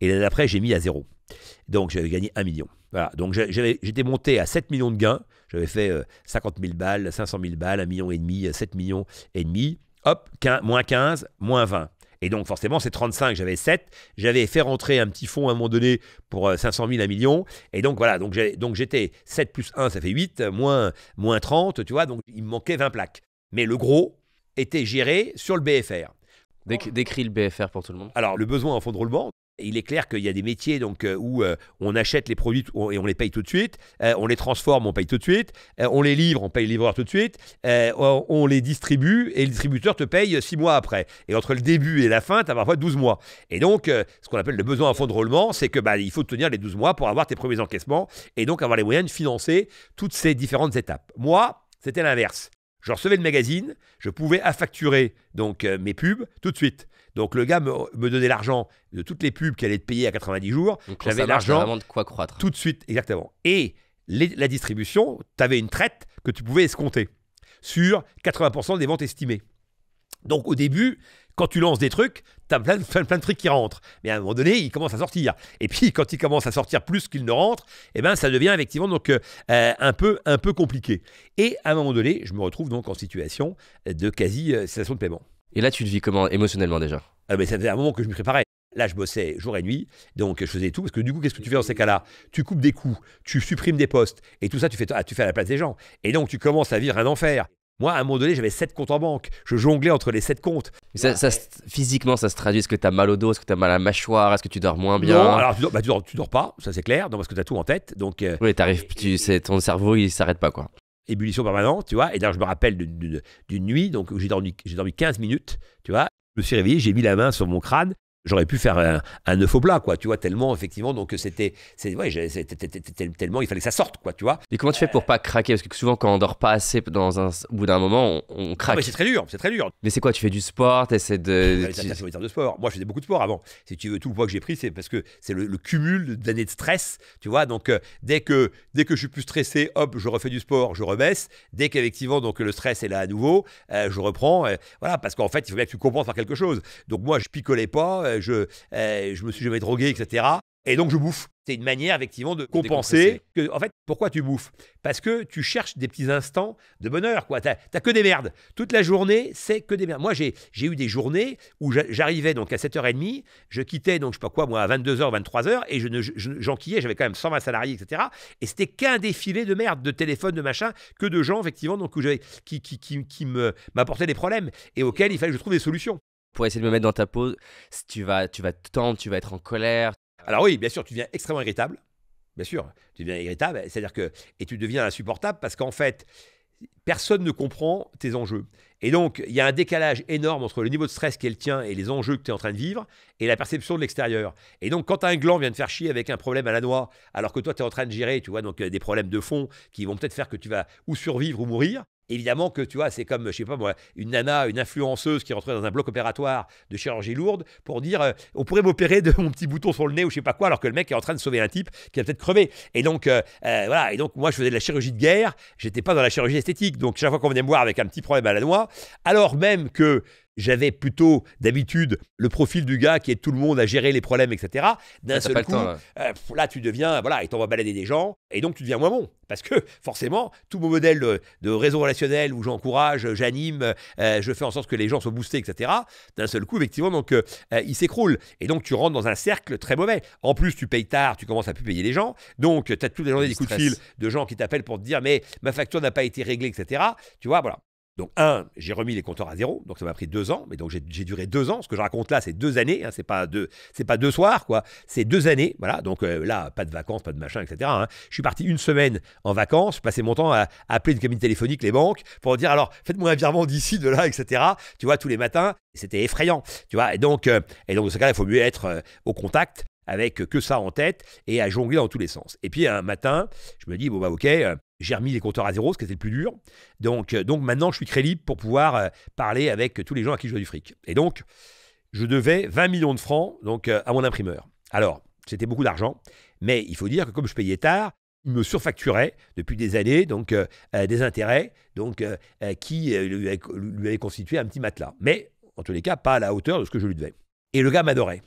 Et l'année d'après, j'ai mis à zéro. Donc j'avais gagné 1 million. Voilà. Donc j'étais monté à 7 millions de gains. J'avais fait 50 euh, 000 balles, 500 000 balles, 1 million et demi, 7 millions et demi. Hop, 15, moins 15, moins 20. Et donc forcément, c'est 35, j'avais 7. J'avais fait rentrer un petit fonds à un moment donné pour 500 000, 1 million. Et donc voilà, donc j'étais 7 plus 1, ça fait 8, moins 30, tu vois. Donc il me manquait 20 plaques. Mais le gros était géré sur le BFR. Déc décris le BFR pour tout le monde. Alors, le besoin en fonds de roulement, il est clair qu'il y a des métiers donc, euh, où euh, on achète les produits et on les paye tout de suite, euh, on les transforme, on paye tout de suite, on les livre, on paye le livreur tout de suite, on les distribue et le distributeur te paye six mois après. Et entre le début et la fin, tu as parfois 12 mois. Et donc, ce qu'on appelle le besoin en fonds de roulement, c'est que bah, il faut tenir les 12 mois pour avoir tes premiers encaissements et donc avoir les moyens de financer toutes ces différentes étapes. Moi, c'était l'inverse. Je recevais le magazine, je pouvais affacturer donc euh, mes pubs tout de suite. Donc le gars me, donnait l'argent de toutes les pubs qui allaient être payées à 90 jours. J'avais l'argent de quoi croître. Tout de suite, exactement. Et la distribution, tu avais une traite que tu pouvais escompter sur 80% des ventes estimées. Donc au début, quand tu lances des trucs, t'as plein, plein, plein de trucs qui rentrent. Mais à un moment donné, ils commencent à sortir. Et puis, quand ils commencent à sortir plus qu'ils ne rentrent, eh ben, ça devient effectivement donc, euh, euh, un, peu, un peu compliqué. Et à un moment donné, je me retrouve donc en situation de quasi-cessation euh, de paiement. Et là, tu te vis comment émotionnellement déjà ah, mais Ça un moment que je me préparais. Là, je bossais jour et nuit, donc je faisais tout, parce que du coup, qu'est-ce que tu fais dans ces cas-là Tu coupes des coûts, tu supprimes des postes, et tout ça, tu fais, ah, tu fais à la place des gens. Et donc, tu commences à vivre un enfer. Moi, à un moment donné, j'avais 7 comptes en banque. Je jonglais entre les 7 comptes. ça, physiquement, ça se traduit Est-ce que as mal au dos Est-ce que tu as mal à la mâchoire Est-ce que tu dors moins bien Non, alors tu dors, bah, tu dors, pas, ça c'est clair, non, parce que tu as tout en tête. Donc, euh, oui, ton cerveau, il s'arrête pas, quoi. Ébullition permanente, tu vois. Et d'ailleurs, je me rappelle d'une nuit, donc j'ai dormi, j'ai dormi 15 minutes, tu vois. Je me suis réveillé, j'ai mis la main sur mon crâne j'aurais pu faire un, neuf œuf au plat, quoi, tu vois, tellement, effectivement, donc c'était, ouais, tellement, il fallait que ça sorte, quoi, tu vois. Mais comment tu fais pour pas craquer Parce que souvent, quand on dort pas assez, dans un, au bout d'un moment, on, ah craque. c'est très dur, c'est très dur. Mais c'est quoi Tu fais du sport, essaies de. Bah, de sport. Moi, je faisais beaucoup de sport avant. Si tu veux, tout le poids que j'ai pris, c'est parce que c'est le, cumul cumul d'années de stress, tu vois. Donc, euh, dès, que, dès que je suis plus stressé, hop, je refais du sport, je rebaisse. Dès qu'effectivement, donc, le stress est là à nouveau, euh, je reprends. Euh, voilà, parce qu'en fait, il faut bien que tu compenses par quelque chose. Donc, moi, je picolais pas euh, euh, je, me suis jamais drogué, etc. Et donc je bouffe. C'est une manière effectivement de compenser. en fait, pourquoi tu bouffes Parce que tu cherches des petits instants de bonheur. quoi. T'as que des merdes. Toute la journée, c'est que des merdes. Moi, j'ai eu des journées où j'arrivais donc à 7h30, je quittais donc je sais pas quoi, moi, à 22h, 23h, et je j'enquillais, j'avais quand même 120 salariés, etc. Et c'était qu'un défilé de merde, de téléphone, de machin, que de gens effectivement donc, qui, qui m'apportaient des problèmes et auxquels il fallait que je trouve des solutions pour essayer de me mettre dans ta peau, tu vas, tu vas te tendre, tu vas être en colère. Alors oui, bien sûr, tu deviens extrêmement irritable. Bien sûr, tu deviens irritable. C'est-à-dire que et tu deviens insupportable parce qu'en fait, personne ne comprend tes enjeux. Et donc, il y a un décalage énorme entre le niveau de stress qu'elle tient et les enjeux que tu es en train de vivre et la perception de l'extérieur. Et donc, quand un gland vient de faire chier avec un problème à la noix, alors que toi, tu es en train de gérer, tu vois, donc euh, des problèmes de fond qui vont peut-être faire que tu vas ou survivre ou mourir, Évidemment que tu vois, c'est comme, je sais pas moi, une nana, une influenceuse qui rentrait dans un bloc opératoire de chirurgie lourde pour dire euh, on pourrait m'opérer de mon petit bouton sur le nez ou je sais pas quoi, alors que le mec est en train de sauver un type qui a peut-être crevé. Et donc, euh, euh, voilà, et donc moi je faisais de la chirurgie de guerre, j'étais pas dans la chirurgie esthétique. Donc chaque fois qu'on venait me voir avec un petit problème à la noix, alors même que j'avais plutôt d'habitude le profil du gars qui est tout le monde à gérer les problèmes, etc. D'un seul coup, euh, là. tu deviens, voilà, et t'en vas balader des gens, et donc tu deviens moins bon. Parce que forcément, tout mon modèle de, réseau relationnel où j'encourage, j'anime, euh, je fais en sorte que les gens soient boostés, etc., d'un seul coup, effectivement, donc euh, il s'écroule. Et donc tu rentres dans un cercle très mauvais. En plus, tu payes tard, tu commences à plus payer les gens. Donc tu as toutes les des coups de fil de gens qui t'appellent pour te dire, mais ma facture n'a pas été réglée, etc. Tu vois, voilà. Donc, un, j'ai remis les compteurs à zéro, donc ça m'a pris deux ans, mais donc j'ai duré deux ans. Ce que je raconte là, c'est deux années, hein, c'est pas deux, c'est pas deux soirs, quoi. C'est deux années, voilà. Donc euh, là, pas de vacances, pas de machin, etc. Hein. Je suis parti une semaine en vacances, je passais mon temps à, appeler une cabine téléphonique, les banques, pour dire alors faites-moi un virement d'ici, de là, etc. Tu vois, tous les matins, c'était effrayant, tu vois. Et donc, euh, et donc ce il faut mieux être euh, au contact avec que ça en tête et à jongler dans tous les sens. Et puis un matin, je me dis bon bah ok, j'ai remis les compteurs à zéro, ce qui était le plus dur. Donc, euh, donc maintenant, je suis crédible pour pouvoir euh, parler avec tous les gens à qui je dois du fric. Et donc, je devais 20 millions de francs donc, euh, à mon imprimeur. Alors, c'était beaucoup d'argent, mais il faut dire que comme je payais tard, il me surfacturait depuis des années donc des intérêts donc qui lui avaient constitué un petit matelas. Mais en tous les cas, pas à la hauteur de ce que je lui devais. Et le gars m'adorait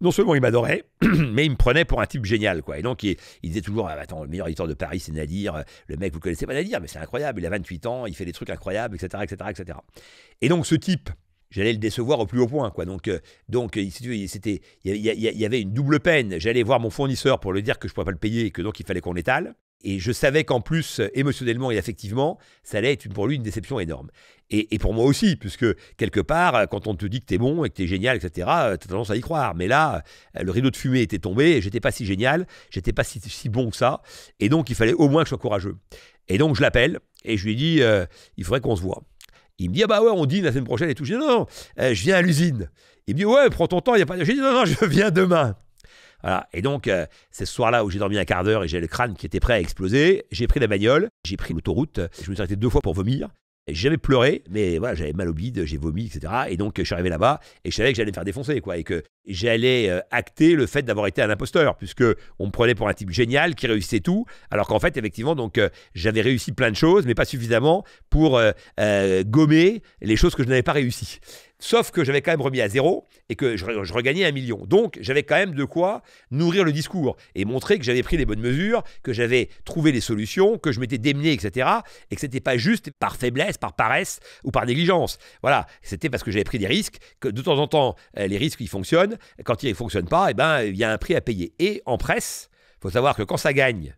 non seulement il m'adorait, mais il me prenait pour un type génial, quoi. Et donc, il, disait toujours, ah, attends, le meilleur éditeur de Paris, c'est Nadir. Le mec, vous connaissez pas Nadir, mais c'est incroyable. Il a 28 ans, il fait des trucs incroyables, etc., etc., etc. Et donc, ce type, j'allais le décevoir au plus haut point, quoi. Donc, euh, donc, c'était, euh, il y, avait une double peine. J'allais voir mon fournisseur pour lui dire que je pourrais pas le payer, et que donc il fallait qu'on étale. Et je savais qu'en plus, émotionnellement et affectivement, ça allait être pour lui une déception énorme. Et, pour moi aussi, puisque quelque part, quand on te dit que t'es bon et que t'es génial, etc., euh, t'as tendance à y croire. Mais là, euh, le rideau de fumée était tombé j'étais pas si génial, j'étais pas si, bon que ça. Et donc, il fallait au moins que je sois courageux. Et donc, je l'appelle et je lui dis euh, il faudrait qu'on se voit. Il me dit, ah bah ouais, on dîne la semaine prochaine et tout. Je dis, non, non, je viens à l'usine. Il me dit, ouais, prends ton temps, il n'y a pas de... Je dis, non, non, je viens demain. Et donc, euh, ce soir-là où j'ai dormi un quart d'heure et j'ai le crâne qui était prêt à exploser. J'ai pris la bagnole, j'ai pris l'autoroute, je me suis arrêté deux fois pour vomir. J'ai jamais pleuré, mais voilà, j'avais mal au bide, j'ai vomi, etc. Et donc, je suis arrivé là-bas et je savais que j'allais me faire défoncer, quoi, et que j'allais euh, acter le fait d'avoir été un imposteur, puisque on me prenait pour un type génial qui réussissait tout, alors qu'en fait, effectivement, donc euh, j'avais réussi plein de choses, mais pas suffisamment pour gommer les choses que je n'avais pas réussies. Sauf que j'avais quand même remis à zéro et que je, regagnais un million. Donc j'avais quand même de quoi nourrir le discours et montrer que j'avais pris les bonnes mesures, que j'avais trouvé les solutions, que je m'étais démené, etc. Et que ce n'était pas juste par faiblesse, par paresse ou par négligence. Voilà, c'était parce que j'avais pris des risques, que de temps en temps, euh, les risques, ils fonctionnent. Quand ils ne fonctionnent pas, eh ben, il y a un prix à payer. Et en presse, faut savoir que quand ça gagne,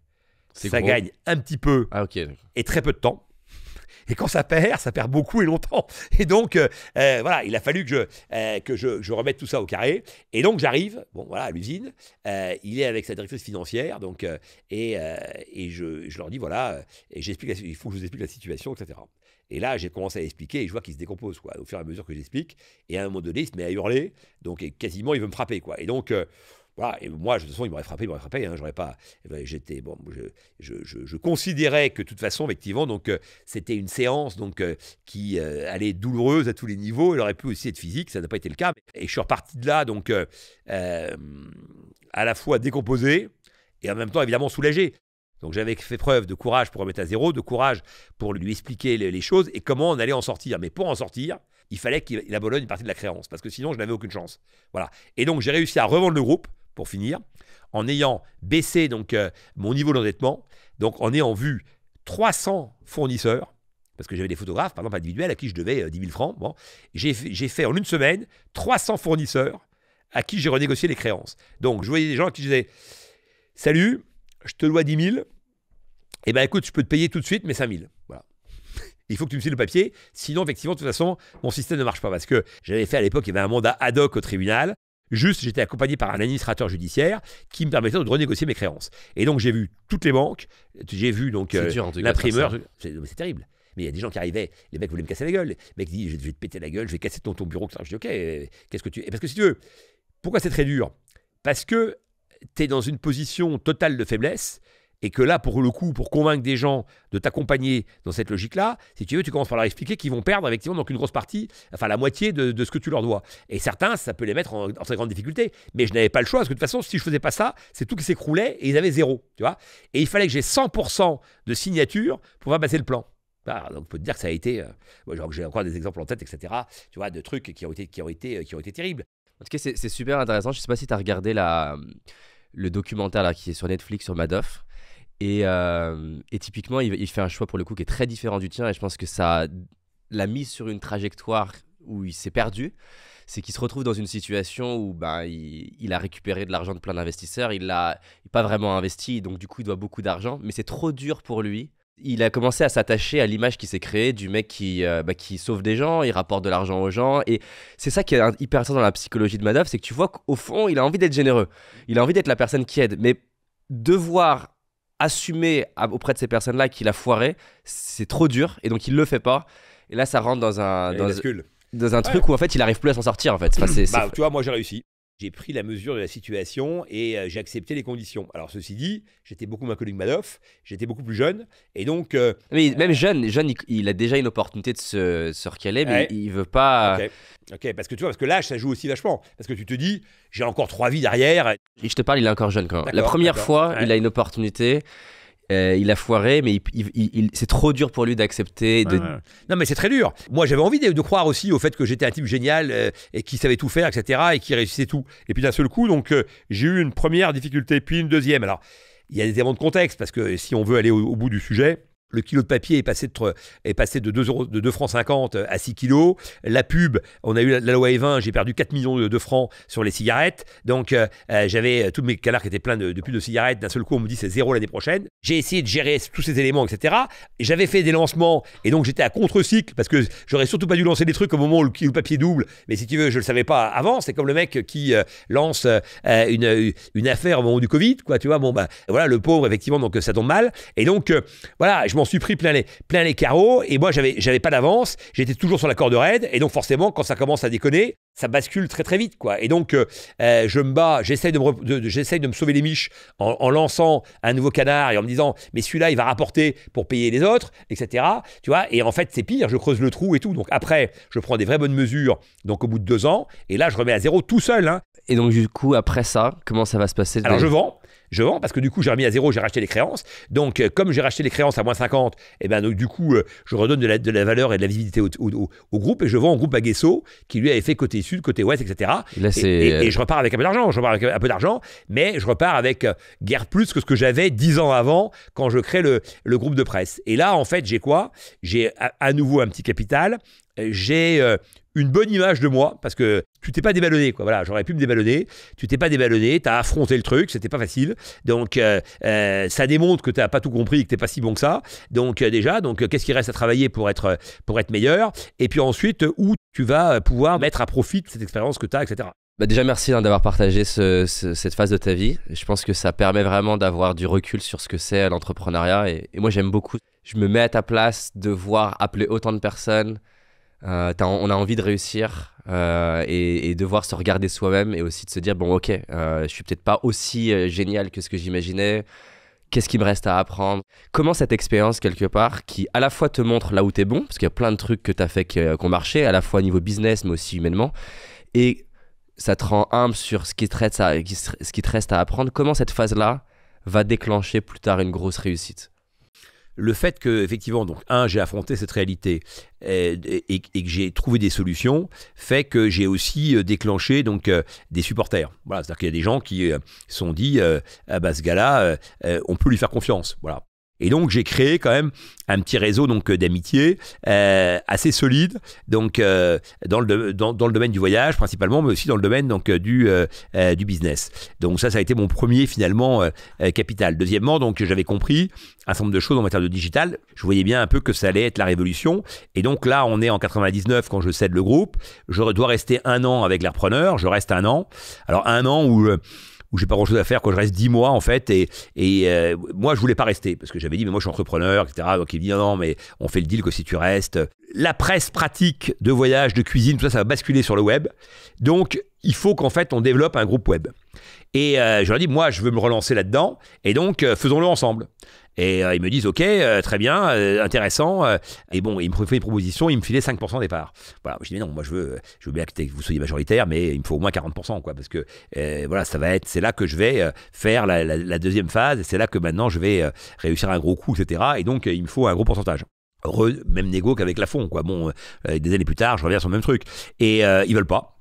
ça gagne un petit peu ah, et très peu de temps. Et quand ça perd, ça perd beaucoup et longtemps. Et donc, euh, euh, voilà, il a fallu que, je, euh, que je, remette tout ça au carré. Et donc, j'arrive, bon, voilà, à l'usine. il est avec sa directrice financière, donc, et, et je, je, leur dis, voilà, et j'explique, il faut que je vous explique la situation, etc. Et là, j'ai commencé à expliquer et je vois qu'il se décompose, au fur et à mesure que j'explique. Et à un moment donné, il se met à hurler, donc quasiment, il veut me frapper, quoi. Et donc, et moi, de toute façon, il m'aurait frappé, il m'aurait frappé. Hein, j'aurais pas. Eh ben, j'étais bon. Je, je, je, considérais que de toute façon, effectivement, donc euh, c'était une séance donc euh, qui euh, allait douloureuse à tous les niveaux. Elle aurait pu aussi être physique. Ça n'a pas été le cas. Et je suis reparti de là donc à la fois décomposé et en même temps évidemment soulagé. Donc j'avais fait preuve de courage pour remettre à zéro, de courage pour lui expliquer les, les choses et comment on allait en sortir. Mais pour en sortir, il fallait qu'il abandonne une partie de la créance, parce que sinon je n'avais aucune chance. Voilà. Et donc j'ai réussi à revendre le groupe, pour finir, en ayant baissé donc euh, mon niveau d'endettement, donc en ayant vu 300 fournisseurs, parce que j'avais des photographes, par exemple individuels, à qui je devais 10 euh, 000 francs, bon, j'ai fait en une semaine 300 fournisseurs à qui j'ai renégocié les créances. Donc je voyais des gens qui disaient, « salut, je te dois 10 000, et bien écoute, je peux te payer tout de suite mes 5 000. Voilà. Il faut que tu me signes le papier, sinon effectivement, de toute façon, mon système ne marche pas. Parce que j'avais fait à l'époque, il y avait un mandat ad hoc au tribunal, Juste, j'étais accompagné par un administrateur judiciaire qui me permettait de renégocier mes créances. Et donc, j'ai vu toutes les banques, j'ai vu donc euh, l'imprimeur. C'est terrible. Mais il y a des gens qui arrivaient, les mecs voulaient me casser la gueule. Les mecs disent Je vais te péter la gueule, je vais casser ton, bureau. Je dis Ok, qu'est-ce que tu. Et parce que si tu veux, pourquoi c'est très dur Parce que tu es dans une position totale de faiblesse et que là, pour le coup, pour convaincre des gens de t'accompagner dans cette logique-là, si tu veux, tu commences par leur expliquer qu'ils vont perdre effectivement donc une grosse partie, enfin la moitié de, ce que tu leur dois. Et certains, ça peut les mettre en, très grande difficulté. Mais je n'avais pas le choix, parce que de toute façon, si je faisais pas ça, c'est tout qui s'écroulait et ils avaient zéro, tu vois. Et il fallait que j'ai 100% de signatures pour faire passer le plan. Ah, donc, il faut te dire que ça a été. Euh, j'ai encore des exemples en tête, etc. Tu vois, de trucs qui ont été, qui ont été, euh, qui ont été terribles. En tout cas, c'est super intéressant. Je ne sais pas si tu as regardé la, le documentaire qui est sur Netflix sur Madoff. Euh, et, typiquement, il, fait un choix pour le coup qui est très différent du tien. Et je pense que ça l'a mis sur une trajectoire où il s'est perdu. C'est qu'il se retrouve dans une situation où ben, il, a récupéré de l'argent de plein d'investisseurs. Il l'a pas vraiment investi. Donc, du coup, il doit beaucoup d'argent. Mais c'est trop dur pour lui il a commencé à s'attacher à l'image qui s'est créée du mec qui, euh, bah, qui sauve des gens, il rapporte de l'argent aux gens. Et c'est ça qui est hyper intéressant dans la psychologie de Madoff, c'est que tu vois qu'au fond, il a envie d'être généreux. Il a envie d'être la personne qui aide. Mais devoir assumer auprès de ces personnes-là qu'il a foiré, c'est trop dur et donc il le fait pas. Et là, ça rentre dans un, dans, un truc où en fait il arrive plus à s'en sortir en fait. Bah, tu vois, moi j'ai réussi j'ai pris la mesure de la situation et euh, j'ai accepté les conditions. Alors, ceci dit, j'étais beaucoup moins connu Madoff, j'étais beaucoup plus jeune, et donc... Euh, même jeune, jeune il, a déjà une opportunité de se, recaler, mais il, ne veut pas... ok, parce que tu vois, parce que l'âge, ça joue aussi vachement. Parce que tu te dis, j'ai encore trois vies derrière. Et je te parle, il est encore jeune quand La première fois, il a une opportunité. Euh, il a foiré, mais c'est trop dur pour lui d'accepter. non, mais c'est très dur. Moi, j'avais envie de, croire aussi au fait que j'étais un type génial euh, et qui savait tout faire, etc. et qui réussissait tout. Et puis d'un seul coup, donc euh, j'ai eu une première difficulté, puis une deuxième. Alors, il y a des éléments de contexte parce que si on veut aller au bout du sujet, le kilo de papier est passé de, est 2, euros, 2 francs 50 à 6 kilos. La pub, on a eu la, loi E20, j'ai perdu 4 millions de, francs sur les cigarettes. Donc, euh, euh, j'avais euh, tous mes canards qui étaient pleins de, de pubs de cigarettes. D'un seul coup, on me dit c'est zéro l'année prochaine. J'ai essayé de gérer tous ces éléments, etc. J'avais fait des lancements et donc j'étais à contre-cycle parce que j'aurais surtout pas dû lancer des trucs au moment où le, papier double. Mais si tu veux, je le savais pas avant. C'est comme le mec qui lance une, affaire au moment du Covid, quoi. Tu vois, bon, bah, voilà, le pauvre, effectivement, donc ça tombe mal. Et donc, voilà, je m'en plein les, plein les carreaux. Et moi, j'avais, j'avais pas d'avance. J'étais toujours sur la corde raide. Et donc, forcément, quand ça commence à déconner, ça bascule très très vite quoi. Et donc euh, euh, je me bats, j'essaye de, me, de, me sauver les miches en, lançant un nouveau canard et en me disant mais celui-là il va rapporter pour payer les autres, etc. Tu vois Et en fait c'est pire, je creuse le trou et tout. Donc après je prends des vraies bonnes mesures. Donc au bout de deux ans et là je remets à zéro tout seul. Hein. Et donc du coup après ça comment ça va se passer Alors je vends je vends parce que du coup, j'ai remis à zéro, j'ai racheté les créances. Donc, euh, comme j'ai racheté les créances à moins 50, et eh ben, donc, du coup, euh, je redonne de la, valeur et de la visibilité au, groupe et je vends au groupe Aguesso qui lui avait fait côté sud, côté ouest, etc. Et, je repars avec un peu d'argent. Je repars avec un peu d'argent, mais je repars avec euh, guère plus que ce que j'avais dix ans avant quand je crée le, groupe de presse. Et là, en fait, j'ai quoi J'ai à nouveau un petit capital j'ai une bonne image de moi parce que tu t'es pas déballonné quoi. Voilà, j'aurais pu me déballonner. Tu t'es pas déballonné, t'as affronté le truc, c'était pas facile. Donc euh, euh, ça démontre que tu n'as pas tout compris, et que t'es pas si bon que ça. Donc euh, déjà, donc qu'est-ce qui reste à travailler pour être pour être meilleur Et puis ensuite où tu vas pouvoir mettre à profit cette expérience que tu as, etc. Bah déjà, merci hein, d'avoir partagé cette phase de ta vie. Je pense que ça permet vraiment d'avoir du recul sur ce que c'est l'entrepreneuriat. Et, et moi, j'aime beaucoup. Je me mets à ta place de voir appeler autant de personnes, euh, on a envie de réussir euh, et, de voir se regarder soi-même et aussi de se dire bon ok euh, je suis peut-être pas aussi génial que ce que j'imaginais qu'est-ce qui me reste à apprendre comment cette expérience quelque part qui à la fois te montre là où t'es bon parce qu'il y a plein de trucs que t'as fait qui ont marché à la fois au niveau business mais aussi humainement et ça te rend humble sur ce qui ce qui te reste à apprendre comment cette phase là va déclencher plus tard une grosse réussite le fait que, effectivement, donc, un, j'ai affronté cette réalité euh, et, que j'ai trouvé des solutions, fait que j'ai aussi euh, déclenché donc, euh, des supporters. Voilà, c'est-à-dire qu'il y a des gens qui se sont dit, ah bah, ce gars-là, on peut lui faire confiance. Voilà. Et donc j'ai créé quand même un petit réseau donc euh, d'amitié euh, assez solide, donc euh, dans, le dans, le domaine du voyage principalement, mais aussi dans le domaine donc du du business. Donc ça, ça a été mon premier finalement capital. Deuxièmement, donc j'avais compris un certain nombre de choses en matière de digital. Je voyais bien un peu que ça allait être la révolution. Et donc là, on est en 99 quand je cède le groupe. Je dois rester un an avec l'appreneur. Je reste un an. Alors un an où où j'ai pas grand chose à faire, quand je reste 10 mois en fait. Et, et euh, moi, je voulais pas rester parce que j'avais dit, mais moi je suis entrepreneur, etc. Donc il dit, non, mais on fait le deal que si tu restes. La presse pratique de voyage, de cuisine, tout ça, ça va basculer sur le web. Donc il faut qu'en fait on développe un groupe web. Et euh, je leur ai dit, moi je veux me relancer là-dedans, et donc euh, faisons-le ensemble. Et euh, ils me disent, OK, euh, très bien, euh, intéressant. et bon, ils me fait une proposition, ils me filaient 5% des parts. Voilà, je dis, non, moi je veux, je veux bien que vous soyez majoritaire, mais il me faut au moins 40%, quoi, parce que voilà, ça va être, c'est là que je vais faire la, deuxième phase, c'est là que maintenant je vais réussir un gros coup, etc. Et donc, il me faut un gros pourcentage. heureux même négo qu'avec la fond, quoi. Bon, des années plus tard, je reviens sur le même truc. Et ils veulent pas.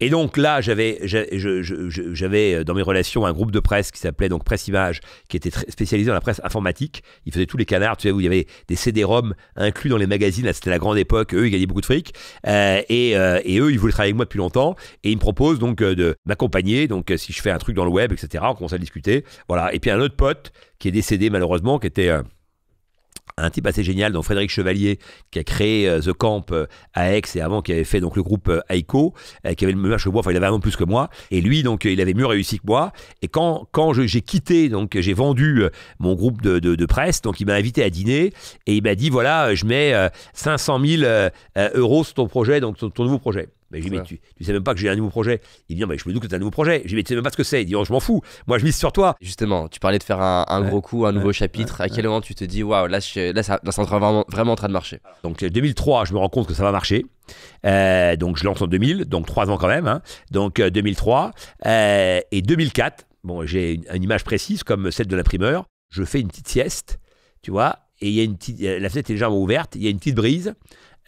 Et donc là, j'avais, euh, dans mes relations un groupe de presse qui s'appelait donc Presse Image, qui était très spécialisé dans la presse informatique. Ils faisaient tous les canards, tu sais, où il y avait des CD-ROM inclus dans les magazines. c'était la grande époque. Eux, ils gagnaient beaucoup de fric. Euh, et, euh, et, eux, ils voulaient travailler avec moi depuis longtemps. Et ils me proposent donc de m'accompagner. Donc, si je fais un truc dans le web, etc., on commence à discuter. Voilà. Et puis un autre pote qui est décédé malheureusement, qui était un type assez génial, donc Frédéric Chevalier, qui a créé euh, The Camp euh, à Aix et avant qui avait fait donc le groupe euh, Aiko, qui avait le même âge que enfin il avait un plus que moi, et lui donc il avait mieux réussi que moi. Et quand quand j'ai quitté donc j'ai vendu mon groupe de, presse, donc il m'a invité à dîner et il m'a dit voilà je mets 500 000 euros sur ton projet donc ton nouveau projet tu, sais même pas que j'ai un nouveau projet. Il dit, mais je me doute que t'as un nouveau projet. Je lui dis, mais tu sais même pas ce que c'est. Il dit, oh, je m'en fous. Moi, je mise sur toi. Justement, tu parlais de faire un, gros coup, un nouveau chapitre. à quel moment tu te dis, waouh, là, je, là, ça, vraiment, vraiment en train de marcher Donc, 2003, euh, je me rends compte que ça va marcher. Euh, donc, je lance en 2000, donc trois ans quand même. Hein. Donc, 2003. Euh, et 2004, bon, j'ai une, image précise comme celle de l'imprimeur. Je fais une petite sieste, tu vois, et il y a une petite, la fenêtre est légèrement ouverte, il y a une petite brise.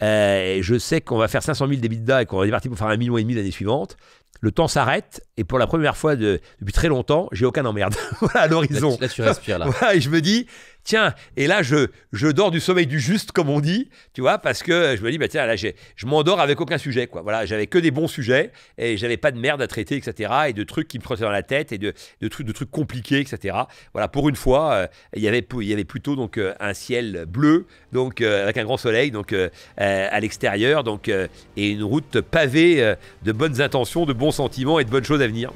Euh, je sais qu'on va faire 500 000 d'EBITDA et qu'on est parti pour faire un million et demi l'année suivante. Le temps s'arrête et pour la première fois depuis très longtemps, j'ai aucun emmerde voilà, à l'horizon. Là, respires là. et je me dis, tiens, et là, je, dors du sommeil du juste, comme on dit, tu vois, parce que je me dis, bah tiens, là, je m'endors avec aucun sujet, quoi. Voilà, j'avais que des bons sujets et j'avais pas de merde à traiter, etc. Et de trucs qui me trottaient dans la tête et de, trucs, de trucs compliqués, etc. Voilà, pour une fois, euh, il, y avait, plutôt donc euh, un ciel bleu, donc euh, avec un grand soleil, donc à l'extérieur, donc et une route pavée de bonnes intentions, de bons sentiments et de bonnes choses à venir.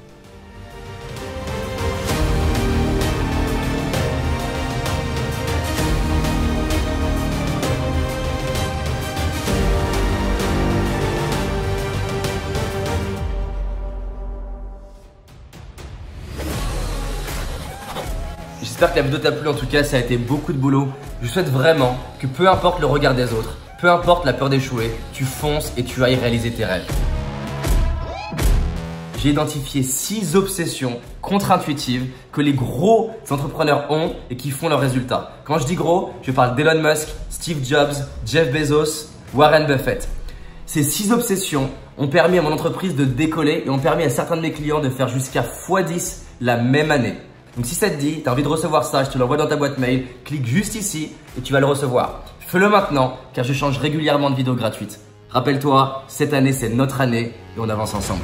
J'espère que la vidéo t'a plu, en tout cas ça a été beaucoup de boulot. Je souhaite vraiment que peu importe le regard des autres, peu importe la peur d'échouer, tu fonces et tu ailles réaliser tes rêves. J'ai identifié 6 obsessions contre-intuitives que les gros entrepreneurs ont et qui font leurs résultats. Quand je dis gros, je parle d'Elon Musk, Steve Jobs, Jeff Bezos, Warren Buffett. Ces 6 obsessions ont permis à mon entreprise de décoller et ont permis à certains de mes clients de faire jusqu'à x10 la même année. Donc si ça te dit, tu as envie de recevoir ça, je te l'envoie dans ta boîte mail, clique juste ici et tu vas le recevoir. Fais-le maintenant car je change régulièrement de vidéos gratuite. Rappelle-toi, cette année c'est notre année et on avance ensemble.